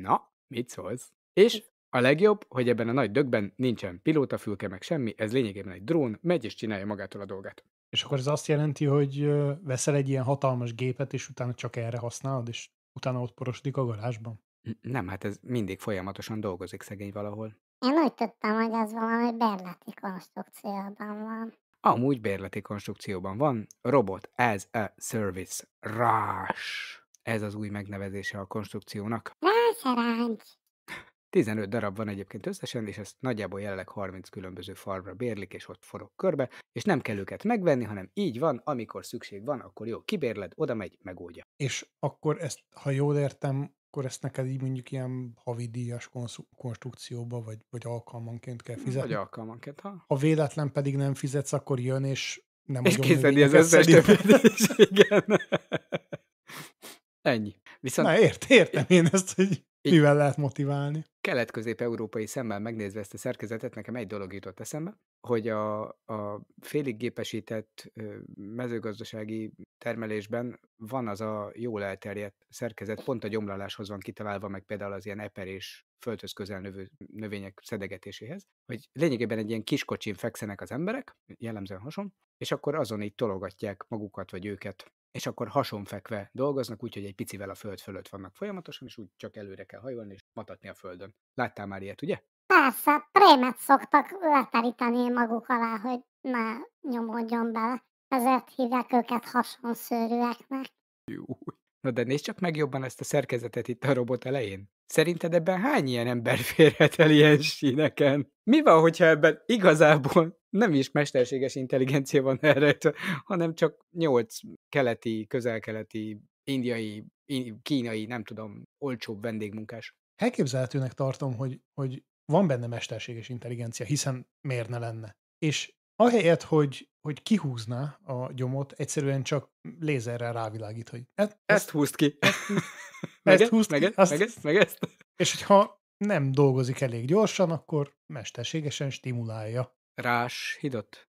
Na, mit szólsz? És hm. a legjobb, hogy ebben a nagy dögben nincsen pilótafülke, meg semmi, ez lényegében egy drón, megy és csinálja magától a dolgát. És akkor ez azt jelenti, hogy veszel egy ilyen hatalmas gépet, és utána csak erre használod, és utána ott porosodik a garázsban? Nem, hát ez mindig folyamatosan dolgozik szegény valahol. Én úgy tudtam, hogy az valami bérleti konstrukcióban van. Amúgy bérleti konstrukcióban van. Robot as a service. Rás. Ez az új megnevezése a konstrukciónak. Rászeráncs. 15 darab van egyébként összesen, és ezt nagyjából jelenleg 30 különböző farmra bérlik, és ott forog körbe, és nem kell őket megvenni, hanem így van, amikor szükség van, akkor jó, kibérled, oda megy, megoldja. És akkor ezt, ha jól értem, akkor ezt neked így mondjuk ilyen havidíjas konstrukcióba, vagy, vagy alkalmanként kell hmm, fizetni. Vagy alkalmanként, ha. Ha véletlen pedig nem fizetsz, akkor jön, és nem És az összes többet is, igen. Ennyi. Viszont... Na ért, értem én ezt, hogy így, mivel lehet motiválni. Kelet-közép-európai szemmel megnézve ezt a szerkezetet, nekem egy dolog jutott eszembe, hogy a, a félig gépesített mezőgazdasági termelésben van az a jól elterjedt szerkezet, pont a gyomlaláshoz van kitalálva, meg például az ilyen eperés földhöz közel növő, növények szedegetéséhez, hogy lényegében egy ilyen kiskocsin fekszenek az emberek, jellemzően hason, és akkor azon így tologatják magukat vagy őket és akkor hasonfekve dolgoznak, úgyhogy egy picivel a föld fölött vannak folyamatosan, és úgy csak előre kell hajolni és matatni a földön. Láttál már ilyet, ugye? Persze, prémet szoktak leteríteni maguk alá, hogy ne nyomódjon bele. Ezért hívják őket hasonszőrűeknek. Jó. Na de nézd csak meg jobban ezt a szerkezetet itt a robot elején. Szerinted ebben hány ilyen ember férhet el ilyen síneken? Mi van, hogyha ebben igazából nem is mesterséges intelligencia van erre, hanem csak nyolc keleti, közelkeleti, indiai, kínai, nem tudom, olcsóbb vendégmunkás. Elképzelhetőnek tartom, hogy, hogy van benne mesterséges intelligencia, hiszen miért ne lenne? És ahelyett, hogy, hogy kihúzná a gyomot, egyszerűen csak lézerrel rávilágít, hogy ezt, ezt, ezt húzd ki. Ezt, meg ezt, húzd meg, ki, ezt, azt, meg ezt, meg ezt. És hogyha nem dolgozik elég gyorsan, akkor mesterségesen stimulálja. Rás hidot.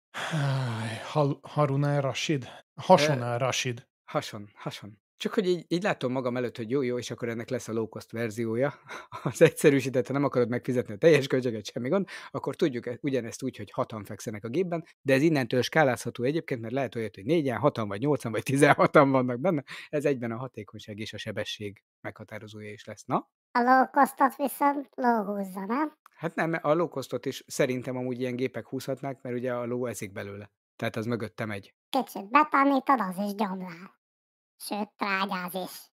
Harunál Rashid. Hasonál Rashid. Hason, hason. Csak hogy így, így látom magam előtt, hogy jó, jó, és akkor ennek lesz a low cost verziója. Az egyszerűsített, ha nem akarod megfizetni a teljes költséget, semmi gond, akkor tudjuk e, ugyanezt úgy, hogy hatan fekszenek a gépben, de ez innentől skálázható egyébként, mert lehet olyat, hogy négyen, hatan vagy nyolcan vagy tizenhatan vannak benne. Ez egyben a hatékonyság és a sebesség meghatározója is lesz, na? A low costot viszont lóhúzza, nem? Hát nem, a low costot is szerintem amúgy ilyen gépek húzhatnák, mert ugye a ló ezik belőle. Tehát az mögöttem egy. Kicsit betanítod, az is gyomlál sőt, trágyáz is.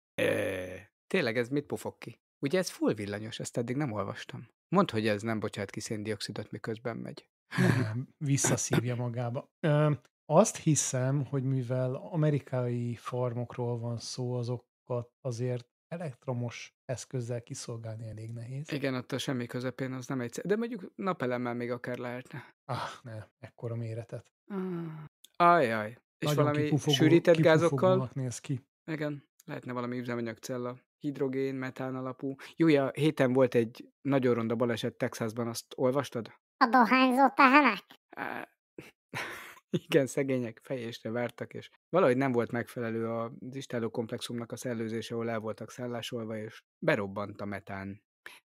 tényleg ez mit pufog ki? Ugye ez full villanyos, ezt eddig nem olvastam. Mondd, hogy ez nem bocsát ki széndiokszidot, miközben megy. Nem, visszaszívja magába. Ö, azt hiszem, hogy mivel amerikai farmokról van szó, azokat azért elektromos eszközzel kiszolgálni elég nehéz. Igen, attól semmi közepén az nem egyszer. De mondjuk napelemmel még akár lehetne. Ah, ne, ekkora méretet. Ah. Ajaj, és Nagyon valami kipufogó, sűrített gázokkal. néz ki. Igen, lehetne valami cella, Hidrogén, metán alapú. Júja, héten volt egy nagyon ronda baleset Texasban, azt olvastad? A dohányzó tehenek? Igen, szegények fejésre vártak, és valahogy nem volt megfelelő az istálló komplexumnak a szellőzése, ahol el voltak szállásolva, és berobbant a metán.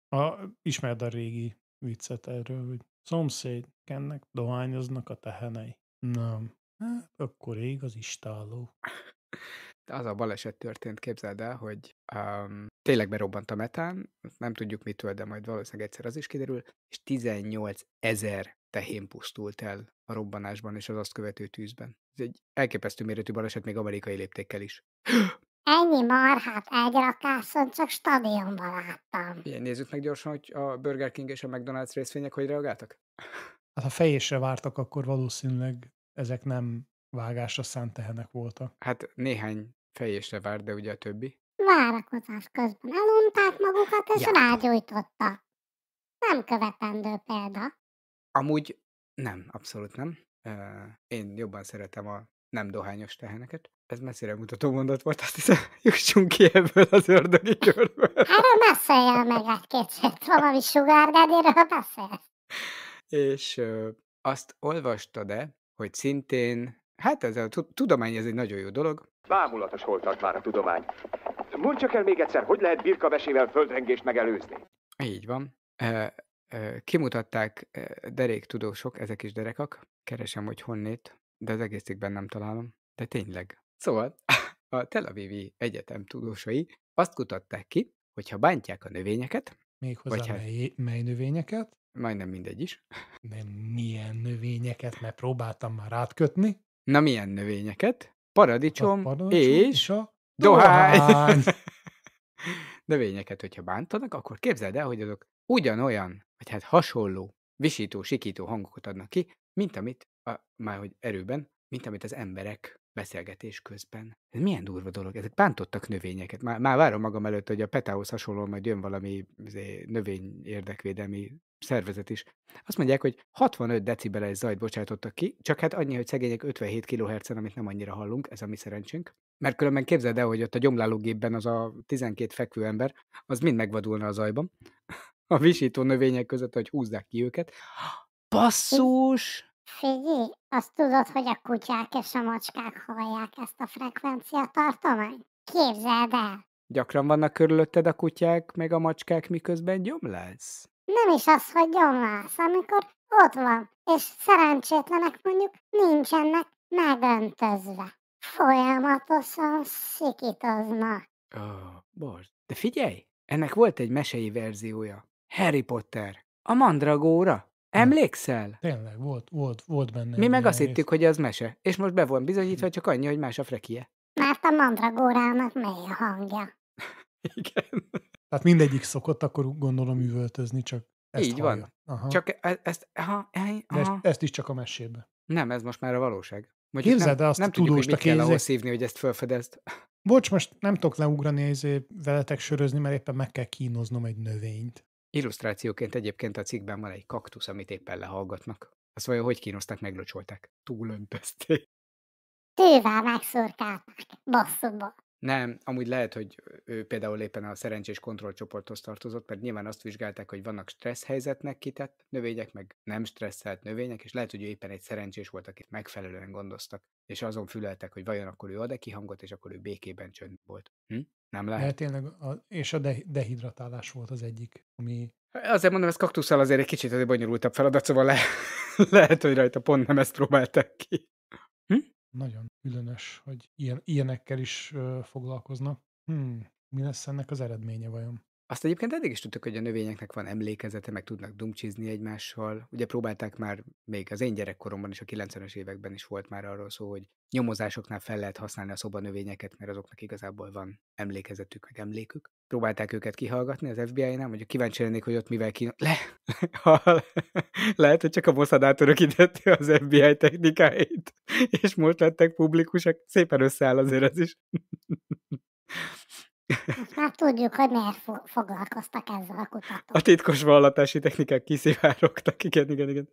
A, ismerd a régi viccet erről, hogy szomszéd, kennek dohányoznak a tehenei. Nem, Hát, akkor ég az istáló. De az a baleset történt, képzeld el, hogy um, tényleg berobbant a metán, nem tudjuk mitől, de majd valószínűleg egyszer az is kiderül, és 18 ezer tehén pusztult el a robbanásban és az azt követő tűzben. Ez egy elképesztő méretű baleset még amerikai léptékkel is. Ennyi marhát egy csak stadionban láttam. Igen, nézzük meg gyorsan, hogy a Burger King és a McDonald's részvények hogy reagáltak. Hát ha fejésre vártak, akkor valószínűleg ezek nem vágásra szánt tehenek voltak. Hát néhány fejésre vár, de ugye a többi? Várakozás közben elunták magukat és ja. rágyújtottak. Nem követendő példa. Amúgy nem, abszolút nem. Én jobban szeretem a nem dohányos teheneket. Ez messzire mutató mondat volt, azt hiszem, jussunk ki ebből az ördögi körből. Erről beszéljél meg egy kicsit, valami sugárdediről beszélsz. És ö, azt olvastad-e, hogy szintén, hát ez a tudomány, ez egy nagyon jó dolog. Bámulatos hol tart már a tudomány. Mondd csak el még egyszer, hogy lehet birkabesével földrengést megelőzni? Így van. E, e, kimutatták e, deréktudósok, ezek is derekak. Keresem, hogy honnét, de az egész cikkben nem találom. De tényleg. Szóval a Tel Avivi Egyetem tudósai azt kutatták ki, hogy ha bántják a növényeket, Méghozzá Vagy hát mely, hát, mely növényeket? Majdnem mindegy is. Nem milyen növényeket, mert próbáltam már átkötni. Na milyen növényeket? Paradicsom, a paradicsom és, és a dohány. dohány. növényeket, hogyha bántanak, akkor képzeld el, hogy azok ugyanolyan, vagy hát hasonló visító, sikító hangokat adnak ki, mint amit, a, már hogy erőben, mint amit az emberek beszélgetés közben. Ez milyen durva dolog, ezek bántottak növényeket. Már, már várom magam előtt, hogy a petához hasonló, majd jön valami izé, növény érdekvédelmi szervezet is. Azt mondják, hogy 65 decibeles zajt bocsátottak ki, csak hát annyi, hogy szegények 57 kHz-en, amit nem annyira hallunk, ez a mi szerencsénk. Mert különben képzeld el, hogy ott a gyomlálógépben az a 12 fekvő ember, az mind megvadulna a zajban. A visító növények között, hogy húzzák ki őket. Basszus! Figyelj, azt tudod, hogy a kutyák és a macskák hallják ezt a frekvenciatartományt? Képzeld el! Gyakran vannak körülötted a kutyák, meg a macskák, miközben gyomlálsz? Nem is az, hogy gyomlálsz, amikor ott van, és szerencsétlenek mondjuk nincsenek megöntözve. Folyamatosan szikítoznak. Ó, oh, bocs. De figyelj, ennek volt egy mesei verziója. Harry Potter. A mandragóra. Emlékszel? Tényleg, volt, volt, volt benne. Mi meg azt hittük, hogy az mese, és most be van hm. bizonyítva, csak annyi, hogy más a frekie. Mert a mandragórának mély a hangja. Igen. Tehát mindegyik szokott, akkor gondolom üvöltözni, csak ezt Így hallja. van. Aha. Csak e-, e ezt, aha, e- aha. Ezt, ezt is csak a mesébe. Nem, ez most már a valóság. Mondjuk Képzeld nem, azt nem tudjuk, hogy mit kell ahhoz szívni, hogy ezt felfedezd. Bocs, most nem tudok leugrani ezért veletek sörözni, mert éppen meg kell kínoznom egy növényt. Illusztrációként egyébként a cikkben van egy kaktusz, amit éppen lehallgatnak. Azt vajon hogy kínoszták, meglocsolták? Túlöntözték. Tővel megszurkálták, basszúba. Nem, amúgy lehet, hogy ő például éppen a szerencsés kontrollcsoporthoz tartozott, mert nyilván azt vizsgálták, hogy vannak stressz helyzetnek kitett növények, meg nem stresszelt növények, és lehet, hogy ő éppen egy szerencsés volt, akit megfelelően gondoztak, és azon füleltek, hogy vajon akkor ő ad-e kihangot, és akkor ő békében csönd volt. Hm? Nem lehet. Lehet tényleg, a, és a de- dehidratálás volt az egyik, ami... Azért mondom, ez kaktuszal azért egy kicsit azért bonyolultabb feladat, szóval le- lehet, hogy rajta pont nem ezt próbálták ki. Hm? Nagyon különös, hogy ilyen, ilyenekkel is ö, foglalkoznak. Hmm, mi lesz ennek az eredménye vajon? Azt egyébként eddig is tudtuk, hogy a növényeknek van emlékezete, meg tudnak dumcsizni egymással. Ugye próbálták már még az én gyerekkoromban is, a 90-es években is volt már arról szó, hogy nyomozásoknál fel lehet használni a szobanövényeket, mert azoknak igazából van emlékezetük, meg emlékük. Próbálták őket kihallgatni az FBI-nál, mondjuk kíváncsi lennék, hogy ott mivel kín... Le... le... Lehet, hogy csak a Mossad átörökítette az FBI technikáit, és most lettek publikusak. Szépen összeáll azért ez is. Most már tudjuk, hogy miért foglalkoztak ezzel a kutatók. A titkos vallatási technikák kiszivárogtak, igen, igen, igen.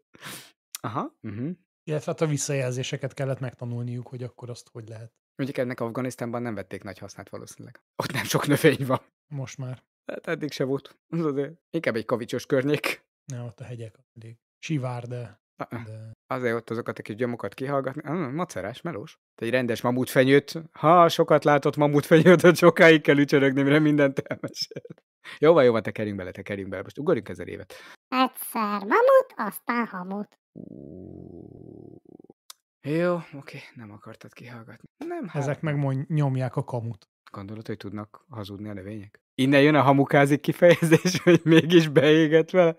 Aha. Uh-huh. Illetve hát a visszajelzéseket kellett megtanulniuk, hogy akkor azt hogy lehet. Mondjuk ennek Afganisztánban nem vették nagy hasznát valószínűleg. Ott nem sok növény van. Most már. Hát eddig se volt. azért inkább egy kavicsos környék. Nem, ott a hegyek elég sivár, de de... Azért ott azokat a kis gyomokat kihallgatni, macerás, melós. Te egy rendes fenyőt. ha sokat látott fenyőt, hogy sokáig kell ücsörögni, mire mindent elmesél. Jó van, jó van, tekerjünk bele, tekerjünk bele, most ugorjunk ezer évet. Egyszer mamut, aztán hamut. Jó, oké, nem akartad kihallgatni. Nem, hát. Ezek meg mond, nyomják a kamut. Gondolod, hogy tudnak hazudni a növények? Innen jön a hamukázik kifejezés, hogy mégis beégett vele?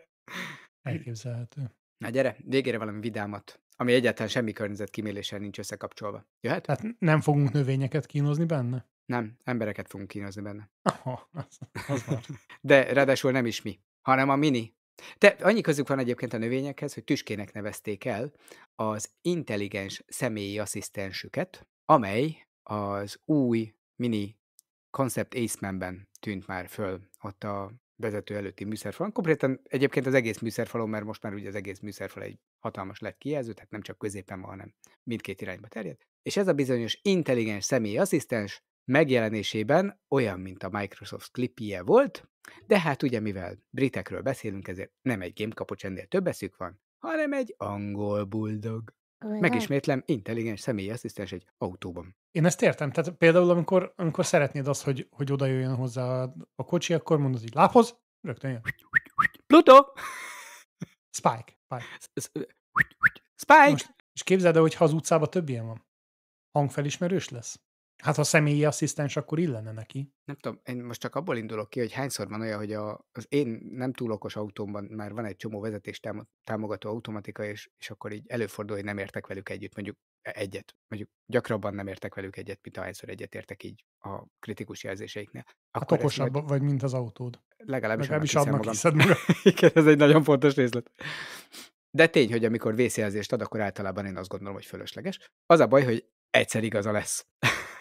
Elképzelhető. Na gyere, végére valami vidámat, ami egyáltalán semmi környezetkíméléssel nincs összekapcsolva. Jöhet? Tehát nem fogunk növényeket kínozni benne? Nem, embereket fogunk kínozni benne. Oh, az, az már. De ráadásul nem is mi, hanem a mini. Te, annyi közük van egyébként a növényekhez, hogy tüskének nevezték el az intelligens személyi asszisztensüket, amely az új mini Concept ace tűnt már föl, ott a vezető előtti műszerfalon. Konkrétan egyébként az egész műszerfalon, mert most már ugye az egész műszerfal egy hatalmas lett kijelző, tehát nem csak középen van, hanem mindkét irányba terjed. És ez a bizonyos intelligens személyi asszisztens megjelenésében olyan, mint a Microsoft clippie volt, de hát ugye mivel britekről beszélünk, ezért nem egy gamekapocs ennél több eszük van, hanem egy angol buldog. Meg. Megismétlem, intelligens személyi asszisztens egy autóban. Én ezt értem. Tehát például, amikor, amikor szeretnéd azt, hogy, hogy oda jöjjön hozzá a, a kocsi, akkor mondod, így: lábhoz, rögtön jön. Pluto! Spike. Spike. Spike! Most, és képzeld el, hogy ha az utcában több ilyen van. Hangfelismerős lesz. Hát ha személyi asszisztens, akkor illene neki. Nem tudom, én most csak abból indulok ki, hogy hányszor van olyan, hogy a, az én nem túl okos autómban már van egy csomó vezetés támogató automatika, és, és akkor így előfordul, hogy nem értek velük együtt, mondjuk e, egyet. Mondjuk gyakrabban nem értek velük egyet, mint ahányszor egyet értek így a kritikus jelzéseiknél. Hát akkor hát okosabb majd... vagy, mint az autód. Legalábbis, legalábbis annak, annak hiszed magam. Igen, ez egy nagyon fontos részlet. De tény, hogy amikor vészjelzést ad, akkor általában én azt gondolom, hogy fölösleges. Az a baj, hogy egyszer igaza lesz.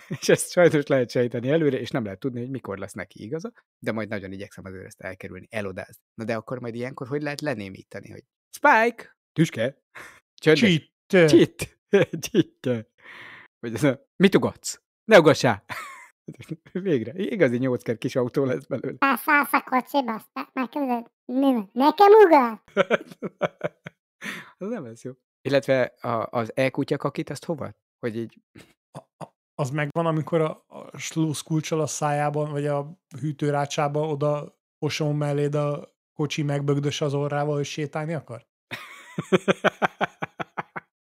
és ezt sajnos lehet sejteni előre, és nem lehet tudni, hogy mikor lesz neki igaza, de majd nagyon igyekszem azért ezt elkerülni, elodázni. Na de akkor majd ilyenkor hogy lehet lenémítani, hogy Spike! Tüske! Csöndes. Csitte! Csitte! Csitte! Vagy ez a, mit ugatsz? Ne ugassá! Végre, igazi nyolcker kis autó lesz belőle. Fáfáfa kocsiba, aztán megküldöd. Nekem ugat! Az nem lesz jó. Illetve a, az e-kutya kakit, azt hova? Hogy így az megvan, amikor a, a slusz kulcsal a szájában, vagy a hűtőrácsába oda osom melléd a kocsi megbögdös az orrával, hogy sétálni akar?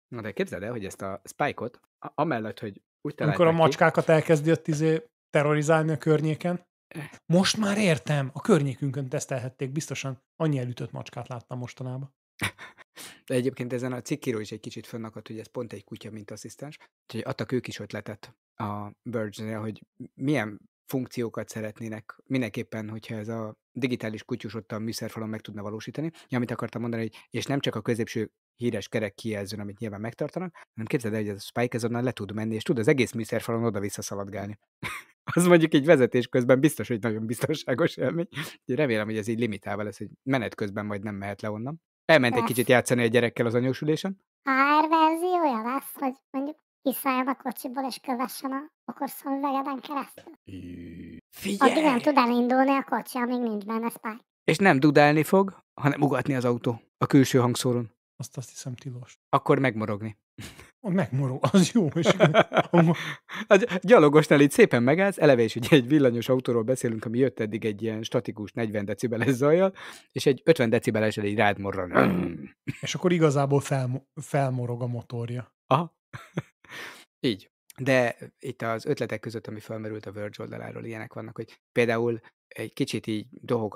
Na de képzeld el, hogy ezt a spike-ot, amellett, hogy úgy Amikor a macskákat ki, elkezdi ott izé terrorizálni a környéken. Eh. Most már értem, a környékünkön tesztelhették biztosan. Annyi elütött macskát láttam mostanában. De egyébként ezen a cikkíró is egy kicsit fönnakadt, hogy ez pont egy kutya, mint asszisztens. Úgyhogy adtak ők is ötletet a birds nél hogy milyen funkciókat szeretnének mindenképpen, hogyha ez a digitális kutyus ott a műszerfalon meg tudna valósítani. Ja, amit akartam mondani, hogy és nem csak a középső híres kerek kijelzőn, amit nyilván megtartanak, hanem képzeld el, hogy ez a Spike azonnal le tud menni, és tud az egész műszerfalon oda-vissza szaladgálni. az mondjuk egy vezetés közben biztos, hogy nagyon biztonságos élmény. Remélem, hogy ez így limitálva lesz, hogy menet közben majd nem mehet le onnan. Elment egy kicsit játszani a gyerekkel az anyósülésen? HR verziója lesz, hogy mondjuk kiszálljon a kocsiból és kövessen a vegeden keresztül. Figyelj! Addig nem tud elindulni a kocsi, amíg nincs benne Spike. És nem dudálni fog, hanem ugatni az autó a külső hangszóron azt azt hiszem tilos. Akkor megmorogni. Megmorog, az jó. És a hát, gyalogosnál itt szépen megállsz, eleve is ugye egy villanyos autóról beszélünk, ami jött eddig egy ilyen statikus 40 decibeles zajjal, és egy 50 decibeles egy rád morran. És akkor igazából fel, felmorog a motorja. Aha. Így. De itt az ötletek között, ami felmerült a Verge oldaláról, ilyenek vannak, hogy például egy kicsit így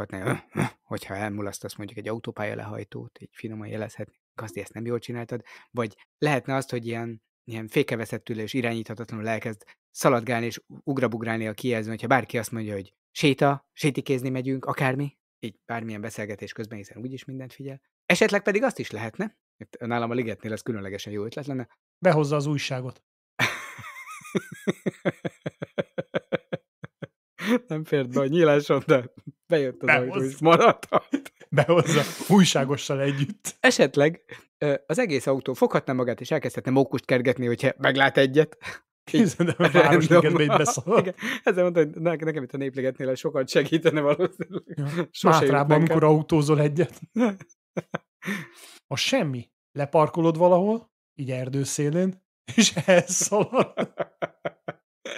ne, hogyha elmulasztasz mondjuk egy autópálya lehajtót, így finoman jelezhetni, Kaszti, ezt nem jól csináltad, vagy lehetne azt, hogy ilyen, ilyen fékeveszettül és irányíthatatlanul elkezd szaladgálni és ugrabugrálni a kijelzőn, hogyha bárki azt mondja, hogy séta, sétikézni megyünk, akármi, így bármilyen beszélgetés közben, hiszen úgyis mindent figyel. Esetleg pedig azt is lehetne, itt nálam a ligetnél ez különlegesen jó ötlet lenne. Behozza az újságot. nem fért be a nyíláson, de bejött az ajtó, és maradt behozza újságossal együtt. Esetleg az egész autó foghatná magát, és elkezdhetne mókust kergetni, hogyha meglát egyet. Ezzel mondta, hogy ne, nekem itt a néplegetnél sokat segítene valószínűleg. Ja. Mátrában, amikor autózol egyet. A semmi. Leparkolod valahol, így erdőszélén, és elszalad.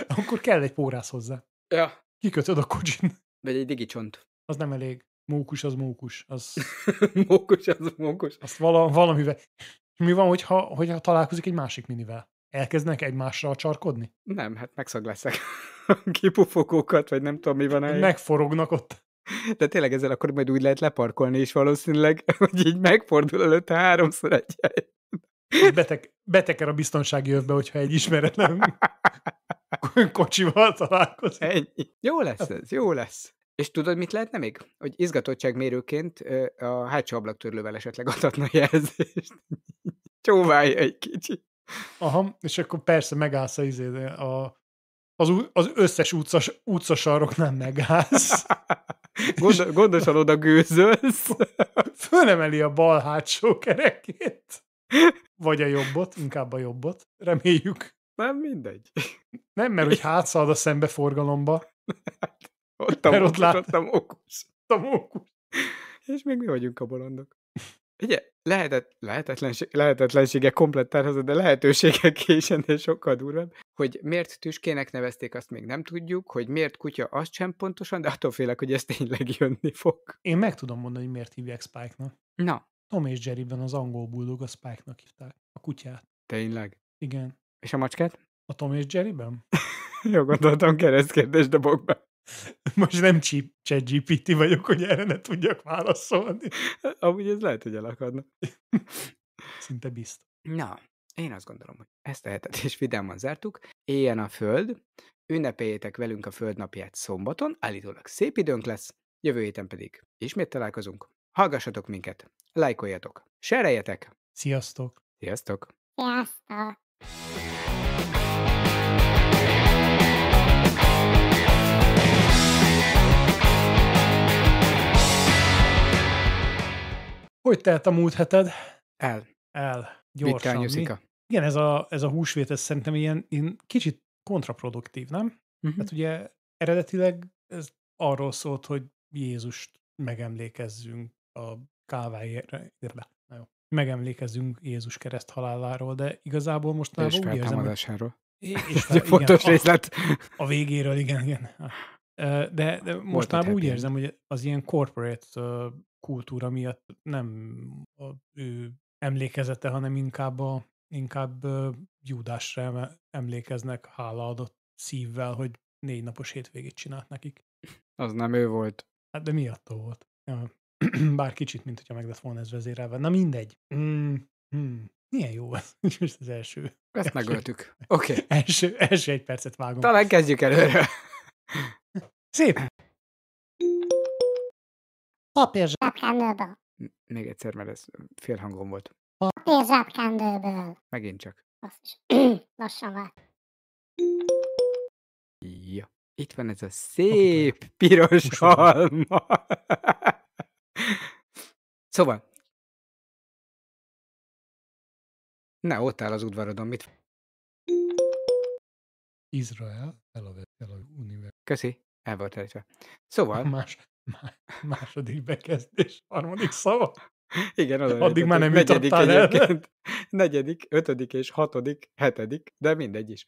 Akkor kell egy pórász hozzá. Ja. Kikötöd a kocsin. Vagy egy digicsont. Az nem elég. Mókus az mókus. Az... mókus az mókus. Azt vala, valamivel. mi van, hogyha, hogyha találkozik egy másik minivel? Elkezdenek egymásra csarkodni? Nem, hát megszag leszek. Kipufogókat, vagy nem tudom, mi van el. Megforognak ott. De tényleg ezzel akkor majd úgy lehet leparkolni, és valószínűleg, hogy így megfordul előtte háromszor egy hely. Beteg, beteker a biztonsági övbe, hogyha egy ismeretlen kocsival találkozik. Ennyi. Jó lesz hát- ez, jó lesz. És tudod, mit lehetne még? Hogy izgatottságmérőként a hátsó ablaktörlővel esetleg adhatna jelzést. Csóválja egy kicsit. Aha, és akkor persze megállsz a, izé, a az, az összes utcas, utcasarok nem megállsz. Gond, gondosan oda gőzölsz. Fölemeli a bal hátsó kerekét. Vagy a jobbot, inkább a jobbot. Reméljük. Nem mindegy. Nem, mert hogy hátszalad a szembe forgalomba. Hát, ott Mert ott okust, adtam okust, adtam okust. És még mi vagyunk a bolondok. Ugye, lehetet, lehetetlenség, lehetetlensége komplet tárhozat, de lehetőségek későn, de sokkal durvább. Hogy miért tüskének nevezték, azt még nem tudjuk, hogy miért kutya, azt sem pontosan, de attól félek, hogy ez tényleg jönni fog. Én meg tudom mondani, hogy miért hívják Spike-nak. Na. Tom és Jerryben az angol buldog a Spike-nak hívták, a kutyát. Tényleg? Igen. És a macskát? A Tom és Jerryben? Jó, gondoltam keresztkérdés, de bokba. Most nem chat GPT vagyok, hogy erre ne tudjak válaszolni. Amúgy ez lehet, hogy elakadna. Szinte biztos. Na, én azt gondolom, hogy ezt a hetet is vidáman zártuk. Éljen a Föld, ünnepeljétek velünk a Föld napját szombaton, állítólag szép időnk lesz, jövő héten pedig ismét találkozunk. Hallgassatok minket, lájkoljatok, sereljetek! Sziasztok! Sziasztok! Sziasztok! Hogy telt a múlt heted? El. El. Gyorsan. Igen, ez a, ez a húsvét, ez szerintem ilyen, ilyen kicsit kontraproduktív, nem? Uh-huh. Hát ugye eredetileg ez arról szólt, hogy Jézust megemlékezzünk a kálvájére, megemlékezzünk Jézus kereszt haláláról, de igazából most már úgy érzem, hogy... És fel, igen, fontos a, A végéről, igen, igen. De, de most már úgy érzem, hogy az ilyen corporate kultúra miatt nem a ő emlékezete, hanem inkább, a, inkább Júdásra emlékeznek hálaadott szívvel, hogy négy napos hétvégét csinált nekik. Az nem ő volt. Hát de miatt volt. Ja. Bár kicsit, mint hogyha meg lett volna ez vezérelve. Na mindegy. Mm, mm. Milyen jó ez. Most az első. Ezt megöltük. Oké. Okay. Első, első egy percet vágom. Talán kezdjük előre. Szép. Papír zsebkendőből. Még egyszer, mert ez félhangom volt. Papír zsebkendőből. Megint csak. Lassan már. Ja. Itt van ez a szép piros Most alma. szóval. Ne ott áll az udvarodon, mit? Izrael, Tel Aviv, Tel Aviv Köszi, el volt elítve. Szóval... Más, Második bekezdés, harmadik szava? Igen, az Addig már nem negyedik jutottál el. Negyedik, ötödik és hatodik, hetedik, de mindegy is.